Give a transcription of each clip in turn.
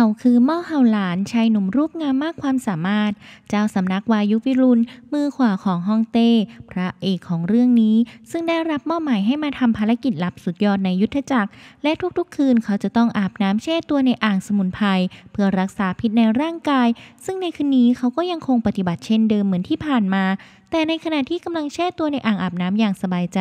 เขาคือม่อเฮาหลานชายหนุ่มรูปงามมากความสามารถ เจ้าสำนักวายุวิรุณ มือขวาของฮองเต้ พระเอกของเรื่องนี้ ซึ่งได้รับมอบหมายให้มาทำภารกิจลับสุดยอดในยุทธจักรและทุกๆคืนเขาจะต้องอาบน้ำแช่ตัวในอ่างสมุนไพรเพื่อรักษาพิษในร่างกาย ซึ่งในคืนนี้เขาก็ยังคงปฏิบัติเช่นเดิมเหมือนที่ผ่านมาแต่ในขณะที่กำลังแช่ตัวในอ่างอาบน้ำอย่างสบายใจ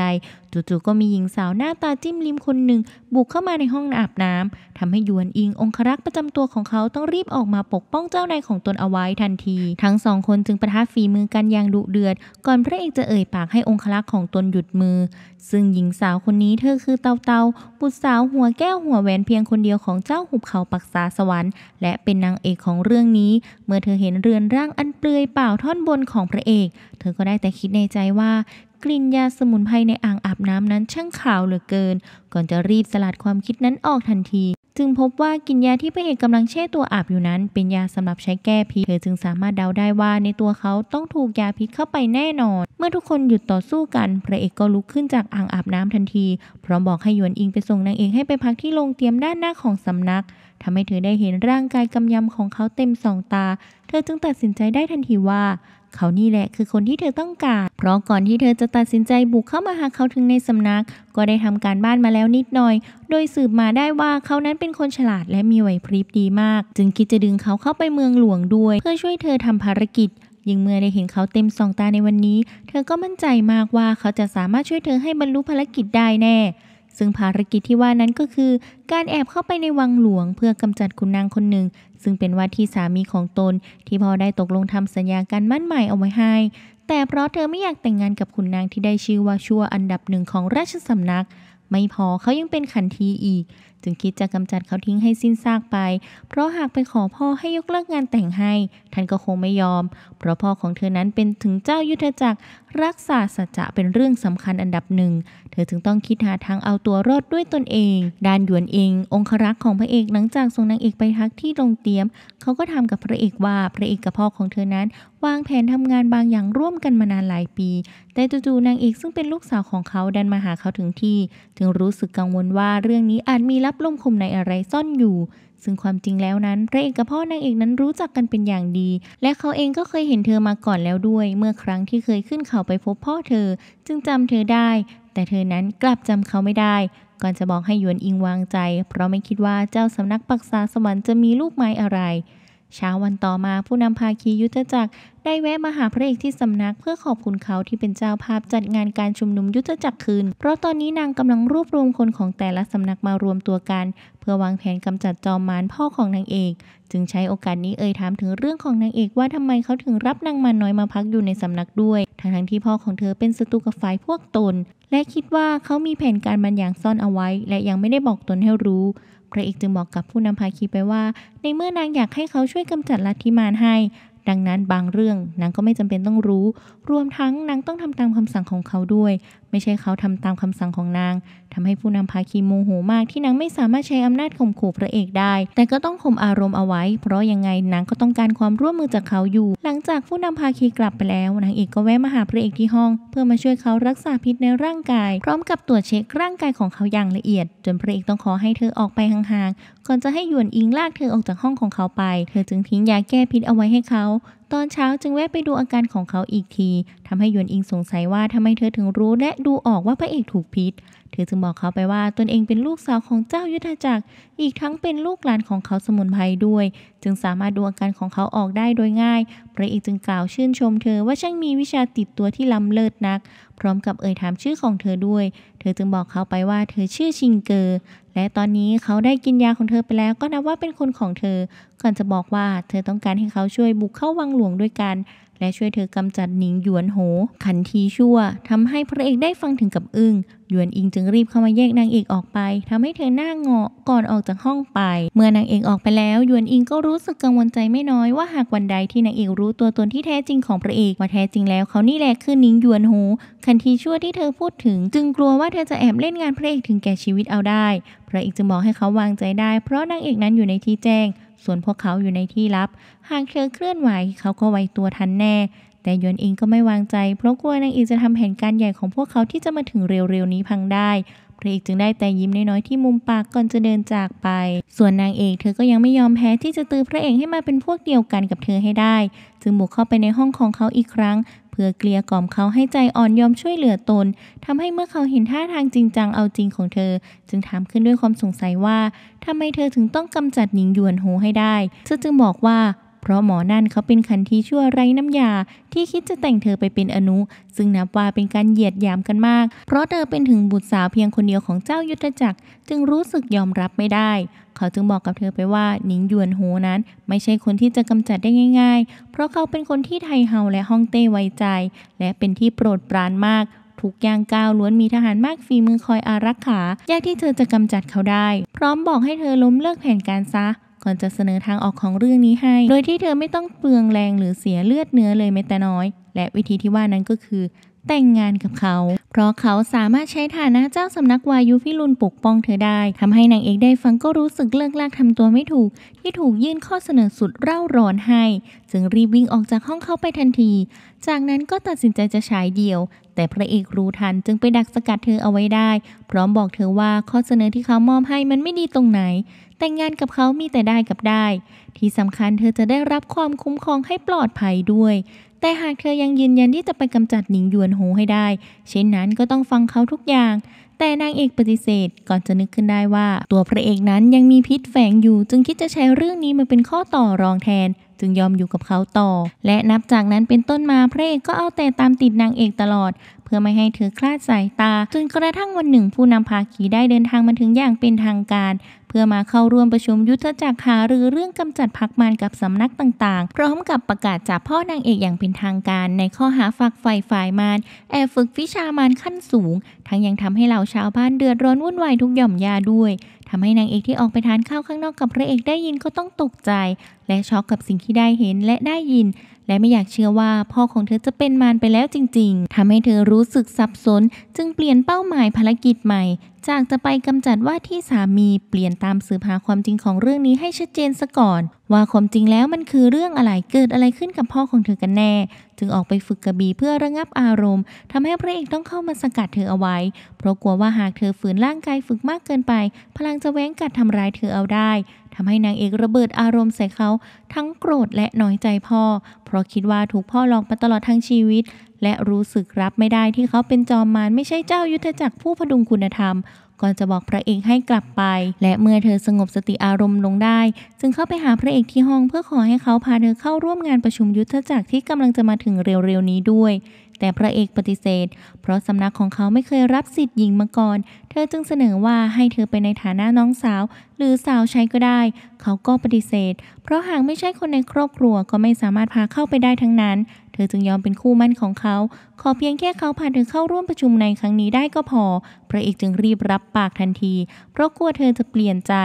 จู่ๆก็มีหญิงสาวหน้าตาจิ้มลิมคนหนึ่ง บุกเข้ามาในห้องอาบน้ำ ทำให้ยวนอิงองครักษ์ประจำตัวของเขาต้องรีบออกมาปกป้องเจ้านายของตนเอาไว้ทันที ทั้งสองคนจึงประทะฝีมือกันอย่างดุเดือด ก่อนพระเอกจะเอ่ยปากให้องครักษ์ของตนหยุดมือซึ่งหญิงสาวคนนี้เธอคือเตาเตาบุตรสาวหัวแก้วหัวแหวนเพียงคนเดียวของเจ้าหุบเขาปักษาสวรรค์และเป็นนางเอกของเรื่องนี้เมื่อเธอเห็นเรือนร่างอันเปลือยเปล่าท่อนบนของพระเอกเธอก็ได้แต่คิดในใจว่ากลิ่นยาสมุนไพรในอ่างอาบน้ำนั้นช่างขาวเหลือเกินก่อนจะรีบสลัดความคิดนั้นออกทันทีจึงพบว่ากินยาที่พระเอกกำลังแช่ตัวอาบอยู่นั้นเป็นยาสำหรับใช้แก้พิษ เธอจึงสามารถเดาได้ว่าในตัวเขาต้องถูกยาพิษเข้าไปแน่นอน เมื่อทุกคนหยุดต่อสู้กัน พระเอกก็ลุกขึ้นจากอ่างอาบน้ำทันที พร้อมบอกให้หยวนอิงไปส่งนางเอกให้ไปพักที่โรงเตรียมด้านหน้าของสำนักทำให้เธอได้เห็นร่างกายกำยำของเขาเต็มสองตา เธอจึงตัดสินใจได้ทันทีว่า เขานี่แหละคือคนที่เธอต้องการ เพราะก่อนที่เธอจะตัดสินใจบุกเข้ามาหาเขาถึงในสำนัก ก็ได้ทำการบ้านมาแล้วนิดหน่อย โดยสืบมาได้ว่าเขานั้นเป็นคนฉลาดและมีไหวพริบดีมาก จึงคิดจะดึงเขาเข้าไปเมืองหลวงด้วย เพื่อช่วยเธอทำภารกิจ ยิ่งเมื่อได้เห็นเขาเต็มสองตาในวันนี้ เธอก็มั่นใจมากว่าเขาจะสามารถช่วยเธอให้บรรลุภารกิจได้แน่ซึ่งภารกิจที่ว่านั้นก็คือ การแอบเข้าไปในวังหลวงเพื่อกำจัดคุณนางคนหนึ่ง ซึ่งเป็นว่าที่สามีของตนที่พ่อได้ตกลงทำสัญญาการมั่นหมายเอาไว้ให้ แต่เพราะเธอไม่อยากแต่งงานกับคุณนางที่ได้ชื่อว่าชั่วอันดับหนึ่งของราชสำนัก ไม่พอเขายังเป็นขันทีอีก จึงคิดจะกำจัดเขาทิ้งให้สิ้นซากไป เพราะหากไปขอพ่อให้ยกเลิกงานแต่งให้ท่านก็คงไม่ยอม เพราะพ่อของเธอนั้นเป็นถึงเจ้ายุทธจักรรักษาสัจจะเป็นเรื่องสำคัญอันดับหนึ่ง เธอจึงต้องคิดหาทางเอาตัวรอดด้วยตนเอง ด้านหยวนเอง องครักษ์ของพระเอกหลังจากส่งนางเอกไปพักที่โรงเตียม เขาก็ทำกับพระเอกว่าพระเอกกับพ่อของเธอนั้น วางแผนทำงานบางอย่างร่วมกันมานานหลายปี แต่จู่ๆนางเอกซึ่งเป็นลูกสาวของเขาดันมาหาเขาถึงที่จึงรู้สึกกังวลว่าเรื่องนี้อาจมีลับลมคมในอะไรซ่อนอยู่ซึ่งความจริงแล้วนั้นพระเอกกับพ่อนางเอกนั้นรู้จักกันเป็นอย่างดี และเขาเองก็เคยเห็นเธอมาก่อนแล้วด้วย เมื่อครั้งที่เคยขึ้นเขาไปพบพ่อเธอ จึงจำเธอได้ แต่เธอนั้นกลับจำเขาไม่ได้ ก่อนจะบอกให้หยวนอิงวางใจ เพราะไม่คิดว่าเจ้าสำนักปักษาสวรรค์จะมีลูกไม้อะไรเช้าวันต่อมาผู้นำภาคียุทธจักรได้แวะมาหาพระเอกที่สำนักเพื่อขอบคุณเขาที่เป็นเจ้าภาพจัดงานการชุมนุมยุทธจักรคืนเพราะตอนนี้นางกำลังรวบรวมคนของแต่ละสำนักมารวมตัวกันเพื่อวางแผนกำจัดจอมมารพ่อของนางเอก จึงใช้โอกาสนี้เอ่ยถามถึงเรื่องของนางเอกว่าทำไมเขาถึงรับนางมารน้อยมาพักอยู่ในสำนักด้วยทั้งทั้งที่พ่อของเธอเป็นศัตรูกับฝ่ายพวกตน และคิดว่าเขามีแผนการบางอย่างซ่อนเอาไว้และยังไม่ได้บอกตนให้รู้พระเอกจึงบอกกับผู้นำภาคีไปว่า ในเมื่อนางอยากให้เขาช่วยกำจัดลัทธิมารให้ ดังนั้นบางเรื่องนางก็ไม่จำเป็นต้องรู้ รวมทั้งนางต้องทำตามคำสั่งของเขาด้วยไม่ใช่เขาทำตามคำสั่งของนาง ทำให้ผู้นำพาคีโมโหมากที่นางไม่สามารถใช้อำนาจข่มขู่พระเอกได้ แต่ก็ต้องข่มอารมณ์เอาไว้ เพราะยังไงนางก็ต้องการความร่วมมือจากเขาอยู่ หลังจากผู้นำพาคีกลับไปแล้ว นางเอกก็แวะมาหาพระเอกที่ห้อง เพื่อมาช่วยเขารักษาพิษในร่างกาย พร้อมกับตรวจเช็คร่างกายของเขาอย่างละเอียด จนพระเอกต้องขอให้เธอออกไปห่างๆ ก่อนจะให้หยวนอิงลากเธอออกจากห้องของเขาไป เธอจึงทิ้งยาแก้พิษเอาไว้ให้เขาตอนเช้าจึงแวะไปดูอาการของเขาอีกทีทำให้ยวนอิงสงสัยว่าทำไมเธอถึงรู้และดูออกว่าพระเอกถูกพิษ เธอจึงบอกเขาไปว่าตนเองเป็นลูกสาวของเจ้ายุทธจักรอีกทั้งเป็นลูกหลานของเขาสมุนไพรด้วย จึงสามารถดูอาการของเขาออกได้โดยง่าย พระเอกจึงกล่าวชื่นชมเธอว่าช่างมีวิชาติดตัวที่ล้ำเลิศนัก พร้อมกับเอ่ยถามชื่อของเธอด้วย เธอจึงบอกเขาไปว่าเธอชื่อชิงเกอและตอนนี้เขาได้กินยาของเธอไปแล้วก็นับว่าเป็นคนของเธอ ก่อนจะบอกว่าเธอต้องการให้เขาช่วยบุกเข้าวังหลวงด้วยกันและช่วยเธอกำจัดหนิง หยวนโหขันทีชั่วทำให้พระเอก ได้ฟังถึงกับอึง้งหยวนอิงจึงรีบเข้ามาแยกนางเอกออกไปทำให้เธอหน้าเงาะก่อนออกจากห้องไป เมื่อนางเอกออกไปแล้วหยวนอิงก็รู้สึกกังวลใจไม่น้อยว่าหากวันใดที่นางเอก รู้ตัวตนที่แท้จริงของพระเอกว่าแท้จริงแล้วเขานี่แหละคือหนิงหยวนโหขันทีชั่วที่เธอพูดถึง จึงกลัวว่าเธอจะแอบเล่นงานพระเอกถึงแก่ชีวิตเอาได้ พระเอกจึงบอกให้เขาวางใจได้เพราะนางเอกนั้นอยู่ในที่แจ้งส่วนพวกเขาอยู่ในที่ลับหากเธอเคลื่อนไหวเขาก็ไวตัวทันแน่ แต่ยวนอิงก็ไม่วางใจเพราะกลัวนางอิงจะทำแผนการใหญ่ของพวกเขาที่จะมาถึงเร็วๆนี้พังได้พระเอกจึงได้แต่ยิ้มน้อยๆที่มุมปากก่อนจะเดินจากไป ส่วนนางเอกเธอก็ยังไม่ยอมแพ้ที่จะตือพระเอกให้มาเป็นพวกเดียวกันกับเธอให้ได้ จึงบุกเข้าไปในห้องของเขาอีกครั้งพื่อเกลี้ยกล่อมเขาให้ใจอ่อนยอมช่วยเหลือตน ทำให้เมื่อเขาเห็นท่าทางจริงจังเอาจริงของเธอ จึงถามขึ้นด้วยความสงสัยว่า ทำไมเธอถึงต้องกำจัดหนิงหยวนโหให้ได้เธอจึงบอกว่าเพราะหมอนั่นเขาเป็นคันที่ชั่วไร้น้ำยาที่คิดจะแต่งเธอไปเป็นอนุ ซึ่งนับว่าเป็นการเหยียดหยามกันมาก เพราะเธอเป็นถึงบุตรสาวเพียงคนเดียวของเจ้ายุทธจักรจึงรู้สึกยอมรับไม่ได้ เขาจึงบอกกับเธอไปว่าหนิงยวนโฮนั้น ไม่ใช่คนที่จะกำจัดได้ง่ายๆ เพราะเขาเป็นคนที่ไทเฮาและฮ่องเต้ไว้ใจ และเป็นที่โปรดปรานมากทุกย่างก้าวล้วนมีทหารมากฝีมือคอยอารักขายากที่เธอจะกำจัดเขาได้ พร้อมบอกให้เธอล้มเลิกแผนการซะก่อนจะเสนอทางออกของเรื่องนี้ให้ โดยที่เธอไม่ต้องเปลืองแรงหรือเสียเลือดเนื้อเลยแม้แต่น้อย และวิธีที่ว่านั้นก็คือแต่งงานกับเขา เพราะเขาสามารถใช้ฐานะเจ้าสำนักวายุพิรุณปกป้องเธอได้ ทำให้นางเอกได้ฟังก็รู้สึกเลิกลากทำตัวไม่ถูก ที่ถูกยื่นข้อเสนอสุดเร่าร้อนให้ จึงรีบวิ่งออกจากห้องเข้าไปทันที จากนั้นก็ตัดสินใจจะใช้เดี่ยว แต่พระเอกรู้ทันจึงไปดักสกัดเธอเอาไว้ได้ พร้อมบอกเธอว่าข้อเสนอที่เขามอบให้มันไม่ดีตรงไหน แต่งงานกับเขามีแต่ได้กับได้ ที่สำคัญเธอจะได้รับความคุ้มครองให้ปลอดภัยด้วยแต่หากเธอยังยืนยันที่จะไปกำจัดหนิงยวนโฮให้ได้ เช่นนั้นก็ต้องฟังเขาทุกอย่าง แต่นางเอกปฏิเสธ ก่อนจะนึกขึ้นได้ว่า ตัวพระเอกนั้นยังมีพิษแฝงอยู่ จึงคิดจะใช้เรื่องนี้มาเป็นข้อต่อรองแทน จึงยอมอยู่กับเขาต่อ และนับจากนั้นเป็นต้นมาพระเอกก็เอาแต่ตามติดนางเอกตลอดเพื่อไม่ให้เธอคลาดสายตา จนกระทั่งวันหนึ่ง ผู้นำภาคีได้เดินทางมาถึงอย่างเป็นทางการ เพื่อมาเข้าร่วมประชุมยุทธจักรหารือเรื่องกำจัดพักมานกับสำนักต่าง ๆ พร้อมกับประกาศจากพ่อนางเอกอย่างเป็นทางการ ในข้อหาฝักใฝ่ฝ่ายมานแอบฝึกวิชามานขั้นสูง ทั้งยังทำให้เหล่าชาวบ้านเดือดร้อนวุ่นวายทุกหย่อมยาด้วยทำให้นางเอกที่ออกไปทานข้าวข้างนอกกับพระเอกได้ยินก็ต้องตกใจและช็อกกับสิ่งที่ได้เห็นและได้ยิน และไม่อยากเชื่อว่า พ่อของเธอจะเป็นมารไปแล้วจริง ๆทำให้เธอรู้สึกสับสน จึงเปลี่ยนเป้าหมายภารกิจใหม่ จากจะไปกำจัดว่าที่สามีเปลี่ยนตามสืบหาความจริงของเรื่องนี้ให้ชัดเจนซะก่อน ว่าความจริงแล้วมันคือเรื่องอะไรเกิดอะไรขึ้นกับพ่อของเธอกันแน่ จึงออกไปฝึกกระบี่เพื่อระงับอารมณ์ทำให้พระเอกต้องเข้ามาสกัดเธอเอาไว้เพราะกลัวว่าหากเธอฝืนร่างกายฝึกมากเกินไป พลังจะแว้งกัดทำร้ายเธอเอาได้ทำให้นางเอกระเบิดอารมณ์ใส่เขาทั้งโกรธและน้อยใจพ่อ เพราะคิดว่าถูกพ่อหลอกมาตลอดทั้งชีวิต และรู้สึกรับไม่ได้ที่เขาเป็นจอมมารไม่ใช่เจ้ายุทธจักรผู้พดุงคุณธรรม ก่อนจะบอกพระเอกให้กลับไป และเมื่อเธอสงบสติอารมณ์ลงได้จึงเข้าไปหาพระเอกที่ห้องเพื่อขอให้เขาพาเธอเข้าร่วมงานประชุมยุทธจักรที่กำลังจะมาถึงเร็วๆนี้ด้วยแต่พระเอกปฏิเสธ เพราะสำนักของเขาไม่เคยรับสิทธิ์หญิงมาก่อน เธอจึงเสนอว่าให้เธอไปในฐานะน้องสาว หรือสาวใช้ก็ได้ เขาก็ปฏิเสธ เพราะหากไม่ใช่คนในครอบครัวก็ไม่สามารถพาเข้าไปได้ทั้งนั้น เธอจึงยอมเป็นคู่มั่นของเขา ขอเพียงแค่เขาพาเธอเข้าร่วมประชุมในครั้งนี้ได้ก็พอ พระเอกจึงรีบรับปากทันที เพราะกลัวเธอจะเปลี่ยนใจ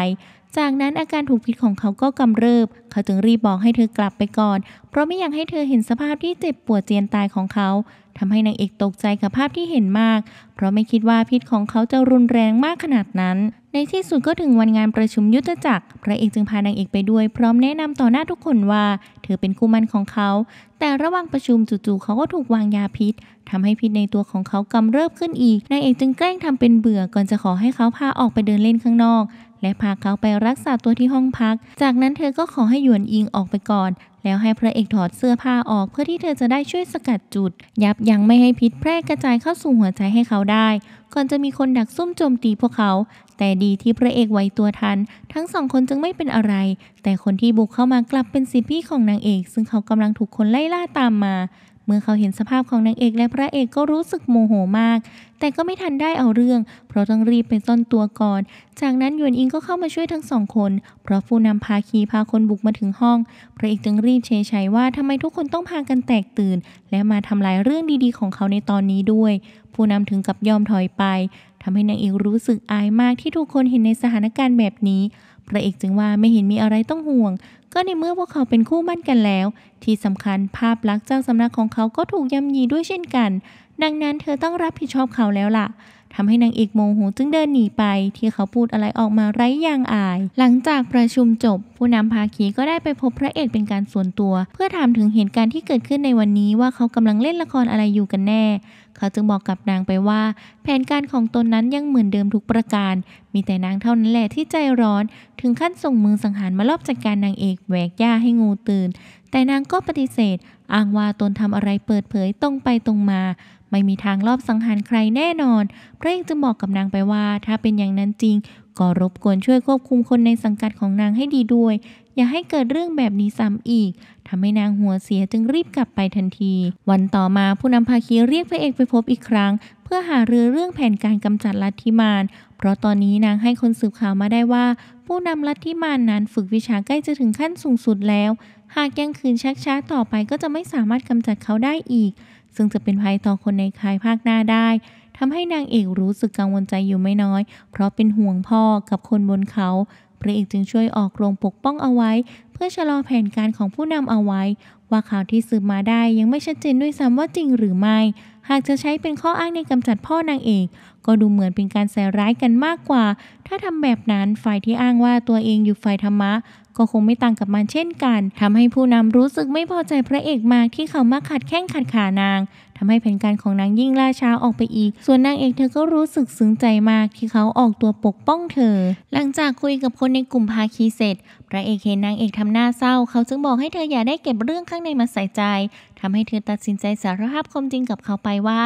จากนั้นอาการถูกพิษของเขาก็กำเริบ เขาจึงรีบบอกให้เธอกลับไปก่อน เพราะไม่อยากให้เธอเห็นสภาพที่เจ็บปวดเจียนตายของเขาทำให้นางเอกตกใจกับภาพที่เห็นมาก เพราะไม่คิดว่าพิษของเขาจะรุนแรงมากขนาดนั้น ในที่สุดก็ถึงวันงานประชุมยุทธจักร พระเอกจึงพานางเอกไปด้วย พร้อมแนะนำต่อหน้าทุกคนว่าเธอเป็นคู่มั่นของเขา แต่ระหว่างประชุมจู่ๆเขาก็ถูกวางยาพิษทำให้พิษในตัวของเขากำเริบขึ้นอีก นายเอกจึงแกล้งทำเป็นเบื่อ ก่อนจะขอให้เขาพาออกไปเดินเล่นข้างนอก และพาเขาไปรักษาตัวที่ห้องพัก จากนั้นเธอก็ขอให้หยวนอิงออกไปก่อน แล้วให้พระเอกถอดเสื้อผ้าออกเพื่อที่เธอจะได้ช่วยสกัดจุด ยับยั้งไม่ให้พิษแพร่กระจายเข้าสู่หัวใจให้เขาได้ ก่อนจะมีคนดักซุ่มโจมตีพวกเขา แต่ดีที่พระเอกไวตัวทันทั้งสองคนจึงไม่เป็นอะไร แต่คนที่บุกเข้ามากลับเป็นสิพี่ของนางเอก ซึ่งเขากำลังถูกคนไล่ล่าตามมา เมื่อเขาเห็นสภาพของนางเอกและพระเอกก็รู้สึกโมโหมาก แต่ก็ไม่ทันได้เอาเรื่อง เพราะต้องรีบไปซ่อนตัวก่อน จากนั้นหยวนอิงก็เข้ามาช่วยทั้งสองคน เพราะผู้นำพาคีพาคนบุกมาถึงห้อง พระเอกจึงรีบเชยชัยว่าทำไมทุกคนต้องพากันแตกตื่น และมาทำลายเรื่องดีๆ ของเขาในตอนนี้ด้วย ผู้นำถึงกับยอมถอยไปทำให้นางเอกรู้สึกอายมากที่ทุกคนเห็นในสถานการณ์แบบนี้ พระเอกจึงว่าไม่เห็นมีอะไรต้องห่วง ก็ในเมื่อพวกเขาเป็นคู่มั่นกันแล้ว ที่สำคัญภาพลักษณ์เจ้าสำนักของเขาก็ถูกย่ำยีด้วยเช่นกัน ดังนั้นเธอต้องรับผิดชอบเขาแล้วล่ะทำให้นางเอกโมโหจึงเดินหนีไปที่เขาพูดอะไรออกมาไร้ยางอาย หลังจากประชุมจบผู้นำภาคีก็ได้ไปพบพระเอกเป็นการส่วนตัวเพื่อถามถึงเหตุการณ์ที่เกิดขึ้นในวันนี้ว่าเขากำลังเล่นละครอะไรอยู่กันแน่ เขาจึงบอกกับนางไปว่าแผนการของตนนั้นยังเหมือนเดิมทุกประการ มีแต่นางเท่านั้นแหละที่ใจร้อนถึงขั้นส่งมือสังหารมาลอบจัดการนางเอกแหวกย่าให้งูตื่น แต่นางก็ปฏิเสธอ้างว่าตนทำอะไรเปิดเผยตรงไปตรงมาไม่มีทางลอบสังหารใครแน่นอนพระเอกจึงบอกกับนางไปว่า ถ้าเป็นอย่างนั้นจริงก็รบกวนช่วยควบคุมคนในสังกัดของนางให้ดีด้วย อย่าให้เกิดเรื่องแบบนี้ซ้ำอีกทำให้นางหัวเสียจึงรีบกลับไปทันที วันต่อมาผู้นำภาคีเรียกพระเอกไปพบอีกครั้ง เพื่อหารือเรื่องแผนการกำจัดลัทธิมารเพราะตอนนี้นางให้คนสืบข่าวมาได้ว่า ผู้นำลัทธิมารนั้นฝึกวิชาใกล้จะถึงขั้นสูงสุดแล้ว หากยังคืนชักช้าต่อไปก็จะไม่สามารถกำจัดเขาได้อีกซึ่งจะเป็นภัยต่อคนในคายภาคหน้าได้ทำให้นางเอกรู้สึกกังวลใจอยู่ไม่น้อย เพราะเป็นห่วงพ่อกับคนบนเขา พระเอกจึงช่วยออกโรงปกป้องเอาไว้ เพื่อชะลอแผนการของผู้นำเอาไว้ ว่าข่าวที่สืบมาได้ยังไม่ชัดเจนด้วยซ้ำว่าจริงหรือไม่ หากจะใช้เป็นข้ออ้างในกำจัดพ่อนางเอกก็ดูเหมือนเป็นการใส่ร้ายกันมากกว่า ถ้าทำแบบนั้นฝ่ายที่อ้างว่าตัวเองอยู่ฝ่ายธรรมะ ก็คงไม่ต่างกับมันเช่นกัน ทำให้ผู้นำรู้สึกไม่พอใจพระเอกมากที่เขามาขัดแข้งขัดขานาง ทำให้แผนการของนางยิ่งล่าช้าออกไปอีก ส่วนนางเอกเธอก็รู้สึกซึ้งใจมากที่เขาออกตัวปกป้องเธอ หลังจากคุยกับคนในกลุ่มภาคีเสร็จ พระเอกเห็นนางเอกทำหน้าเศร้า เขาจึงบอกให้เธออย่าได้เก็บเรื่องข้างในมาใส่ใจ ทำให้เธอตัดสินใจสารภาพความจริงกับเขาไปว่า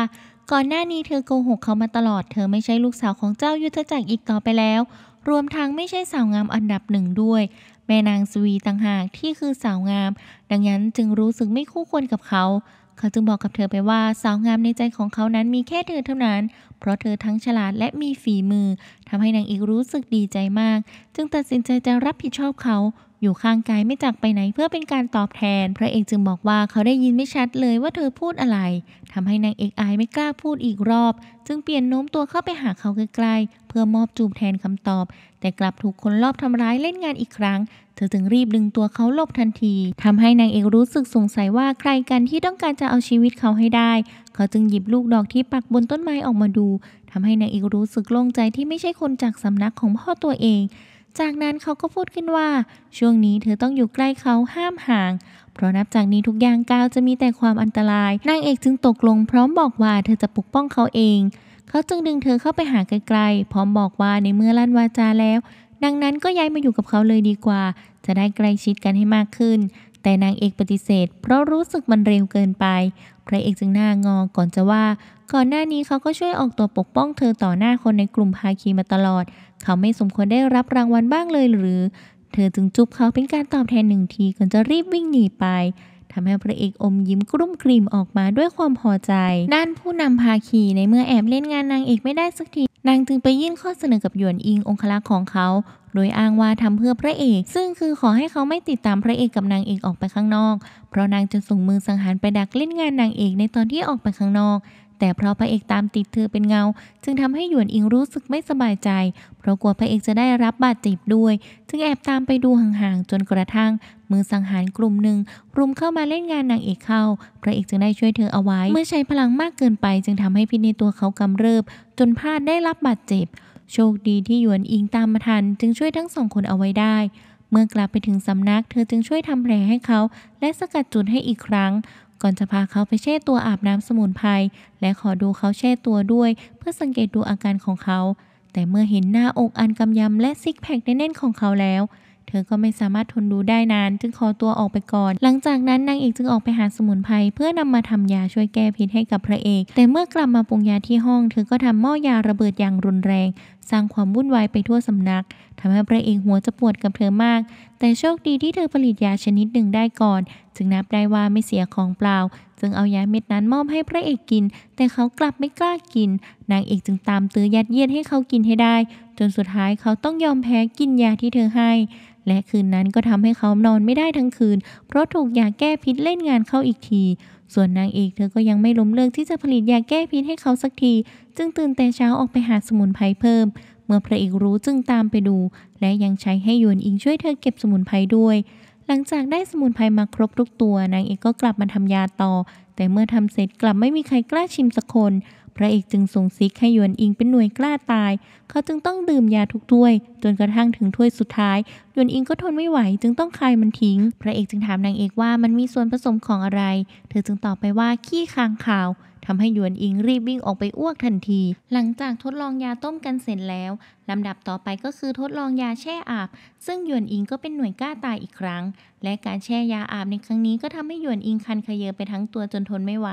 ก่อนหน้านี้เธอโกหกเขามาตลอดเธอไม่ใช่ลูกสาวของเจ้ายุทธจักรอีกต่อไปแล้ว รวมทั้งไม่ใช่สาวงามอันดับหนึ่งด้วย แม่นางสวีต่างหากที่คือสาวงาม ดังนั้นจึงรู้สึกไม่คู่ควรกับเขา เขาจึงบอกกับเธอไปว่าสาวงามในใจของเขานั้นมีแค่เธอเท่านั้น เพราะเธอทั้งฉลาดและมีฝีมือทำให้นางอีกรู้สึกดีใจมาก จึงตัดสินใจจะรับผิดชอบเขาอยู่ข้างกายไม่จากไปไหนเพื่อเป็นการตอบแทน พระเอกจึงบอกว่าเขาได้ยินไม่ชัดเลยว่าเธอพูดอะไร ทำให้นางเอกอายไม่กล้าพูดอีกรอบจึงเปลี่ยนโน้มตัวเข้าไปหาเขาใกล้ๆเพื่อมอบจูบแทนคำตอบ แต่กลับถูกคนรอบทำร้ายเล่นงานอีกครั้งเธอจึงรีบดึงตัวเขาหลบทันที ทำให้นางเอกรู้สึกสงสัยว่าใครกันที่ต้องการจะเอาชีวิตเขาให้ได้ เขาจึงหยิบลูกดอกที่ปักบนต้นไม้ออกมาดู ทำให้นางเอกรู้สึกโล่งใจที่ไม่ใช่คนจากสำนักของพ่อตัวเองจากนั้นเขาก็พูดขึ้นว่า ช่วงนี้เธอต้องอยู่ใกล้เขาห้ามห่าง เพราะนับจากนี้ทุกอย่างก้าวจะมีแต่ความอันตรายนางเอกจึงตกลงพร้อมบอกว่าเธอจะปกป้องเขาเอง เขาจึงดึงเธอเข้าไปหาไกลๆพร้อมบอกว่าในเมื่อลั่นวาจาแล้ว ดังนั้นก็ย้ายมาอยู่กับเขาเลยดีกว่า จะได้ใกล้ชิดกันให้มากขึ้น แต่นางเอกปฏิเสธเพราะรู้สึกมันเร็วเกินไปพระเอกจึงหน้างอก่อนจะว่าก่อนหน้านี้เขาก็ช่วยออกตัวปกป้อง เธอต่อหน้าคนในกลุ่มภาคีมาตลอด เขาไม่สมควรได้รับรางวัลบ้างเลยหรือ เธอจึงจุบเขาเป็นการตอบแทนหนึ่งทีก่อนจะรีบวิ่งหนีไปทำให้พระเอกอมยิ้มกรุ้มกริ่มออกมาด้วยความพอใจ ด้านผู้นำภาคีในเมื่อแอบเล่นงานนางเอกไม่ได้สักที นางจึงไปยื่นข้อเสนอกับหยวนอิงองคลักษ์ของเขา โดยอ้างว่าทำเพื่อพระเอก ซึ่งคือขอให้เขาไม่ติดตามพระเอกกับนางเอกออกไปข้างนอก เพราะนางจะส่งมือสังหารไปดักเล่นงานนางเอกในตอนที่ออกไปข้างนอกแต่เพราะพระเอกตามติดเธอเป็นเงา จึงทำให้หยวนอิงรู้สึกไม่สบายใจ เพราะกลัวพระเอกจะได้รับบาดเจ็บด้วยจึงแอบตามไปดูห่างๆจนกระทั่ง มือสังหารกลุ่มหนึ่งรุมเข้ามาเล่นงานนางเอกเข้า พระเอกจึงได้ช่วยเธอเอาไว้ เมื่อใช้พลังมากเกินไป จึงทำให้พิษในตัวเขากำเริบ จนพลาดได้รับบาดเจ็บ โชคดีที่หยวนอิงตามมาทัน จึงช่วยทั้งสองคนเอาไว้ได้ เมื่อกลับไปถึงสำนัก เธอจึงช่วยทำแผลให้เขา และสกัดจุดให้อีกครั้งก่อนจะพาเขาไปเช่ตัวอาบน้ำสมุนไพรและขอดูเขาเช่ตัวด้วย เพื่อสังเกตดูอาการของเขา แต่เมื่อเห็นหน้าอกอันกำยำ และซิกแพคแน่นๆของเขาแล้ว เธอก็ไม่สามารถทนดูได้นานจึงขอตัวออกไปก่อน หลังจากนั้นนางเอกจึงออกไปหาสมุนไพรเพื่อนำมาทำยาช่วยแก้พิษให้กับพระเอก แต่เมื่อกลับมาปรุงยาที่ห้องเธอก็ทำหม้อยาระเบิดอย่างรุนแรง สร้างความวุ่นวายไปทั่วสำนักทำให้พระเอกหัวจะปวดกับเธอมาก แต่โชคดีที่เธอผลิตยาชนิดหนึ่งได้ก่อนจึงนับได้ว่าไม่เสียของเปล่า จึงเอายาเม็ดนั้นมอบให้พระเอกกิน แต่เขากลับไม่กล้ากิน นางเอกจึงตามตื้อยัดเยียดให้เขากินให้ได้ จนสุดท้ายเขาต้องยอมแพ้กินยาที่เธอให้ และคืนนั้นก็ทำให้เขานอนไม่ได้ทั้งคืน เพราะถูกยาแก้พิษเล่นงานเข้าอีกที ส่วนนางเอกเธอก็ยังไม่ล้มเลิกที่จะผลิตยาแก้พิษให้เขาสักที จึงตื่นแต่เช้าออกไปหาสมุนไพรเพิ่ม เมื่อพระเอกรู้จึงตามไปดู และยังใช้ให้ยวนอิงช่วยเธอเก็บสมุนไพรด้วยหลังจากได้สมุนไพรมาครบทุกตัวนางเอกก็กลับมาทำยาต่อ แต่เมื่อทำเสร็จกลับไม่มีใครกล้าชิมสักคนพระเอกจึงส่งซิกให้หยวนอิงเป็นหน่วยกล้าตาย เขาจึงต้องดื่มยาทุกถ้วย จนกระทั่งถึงถ้วยสุดท้าย หยวนอิงก็ทนไม่ไหวจึงต้องคายมันทิ้ง พระเอกจึงถามนางเอกว่ามันมีส่วนผสมของอะไรเธอจึงตอบไปว่าขี้คางขาวทำให้ยวนอิงรีบวิ่งออกไปอ้วกทันที หลังจากทดลองยาต้มกันเสร็จแล้วลำดับต่อไปก็คือทดลองยาแช่อาบ ซึ่งยวนอิงก็เป็นหน่วยกล้าตายอีกครั้ง และการแช่ยาอาบในครั้งนี้ก็ทำให้ยวนอิงคันขยเยอไปทั้งตัวจนทนไม่ไหว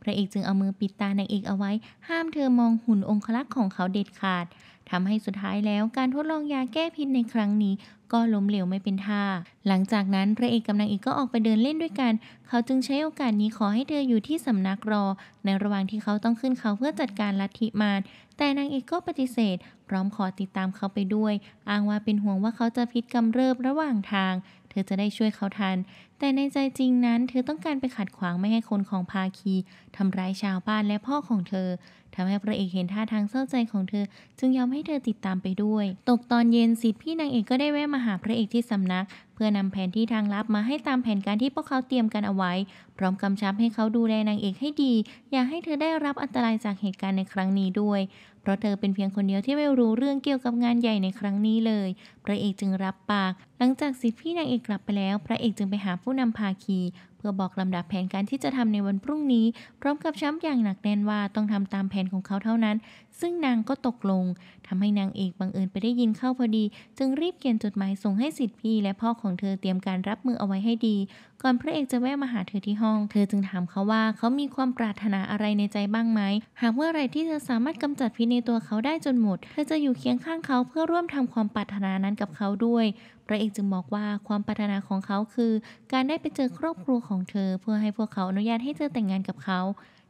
พระเอกจึงเอามือปิดตานางเอกเอาไว้ ห้ามเธอมองหุ่นองคลักษ์ของเขาเด็ดขาดทำให้สุดท้ายแล้วการทดลองยาแก้พิษในครั้งนี้ก็ล้มเหลวไม่เป็นท่า หลังจากนั้นพระเอกกับนางเอกก็ออกไปเดินเล่นด้วยกัน เขาจึงใช้โอกาสนี้ขอให้เธออยู่ที่สำนักรอ ในระหว่างที่เขาต้องขึ้นเขาเพื่อจัดการลัทธิมาร แต่นางเอกก็ปฏิเสธ พร้อมขอติดตามเขาไปด้วย อ้างว่าเป็นห่วงว่าเขาจะพิษกำเริบระหว่างทาง เธอจะได้ช่วยเขาทัน แต่ในใจจริงนั้นเธอต้องการไปขัดขวางไม่ให้คนของภาคีทำร้ายชาวบ้านและพ่อของเธอทำให้พระเอกเห็นท่าทางเศร้าใจของเธอจึงยอมให้เธอติดตามไปด้วย ตกตอนเย็นสิทธิพี่นางเอกก็ได้แวะมาหาพระเอกที่สำนัก เพื่อนำแผนที่ทางลับมาให้ตามแผนการที่พวกเขาเตรียมกันเอาไว้ พร้อมกำชับให้เขาดูแลนางเอกให้ดี อย่าให้เธอได้รับอันตรายจากเหตุการณ์ในครั้งนี้ด้วยเพราะเธอเป็นเพียงคนเดียวที่ไม่รู้เรื่องเกี่ยวกับงานใหญ่ในครั้งนี้เลยพระเอกจึงรับปาก หลังจากสิทธิพี่นางเอกกลับไปแล้ว พระเอกจึงไปหาผู้นำภาคีื่อบอกลำดับแผนการที่จะทำในวันพรุ่งนี้พร้อมกับช้ำอย่างหนักแน่นว่าต้องทำตามแผนของเขาเท่านั้น ซึ่งนางก็ตกลงทำให้นางเอกบังเอิญไปได้ยินเข้าพอดี จึงรีบเขียนจดหมายส่งให้สิทธิพี่ และพ่อของเธอเตรียมการรับมือเอาไว้ให้ดี ก่อนพระเอกจะแวะมาหาเธอที่ห้อง เธอจึงถามเขาว่าเขามีความปรารถนาอะไรในใจบ้างไหมหากเมื่อไรที่เธอสามารถกำจัดพิษในตัวเขาได้จนหมดเธอจะอยู่เคียงข้างเขาเพื่อร่วมทำความปรารถนานั้นกับเขาด้วยพระเอกจึงบอกว่าความปรารถนาของเขาคือ การได้ไปเจอครอบครัวของเธอ เพื่อให้พวกเขาอนุญาตให้เธอแต่งงานกับเขา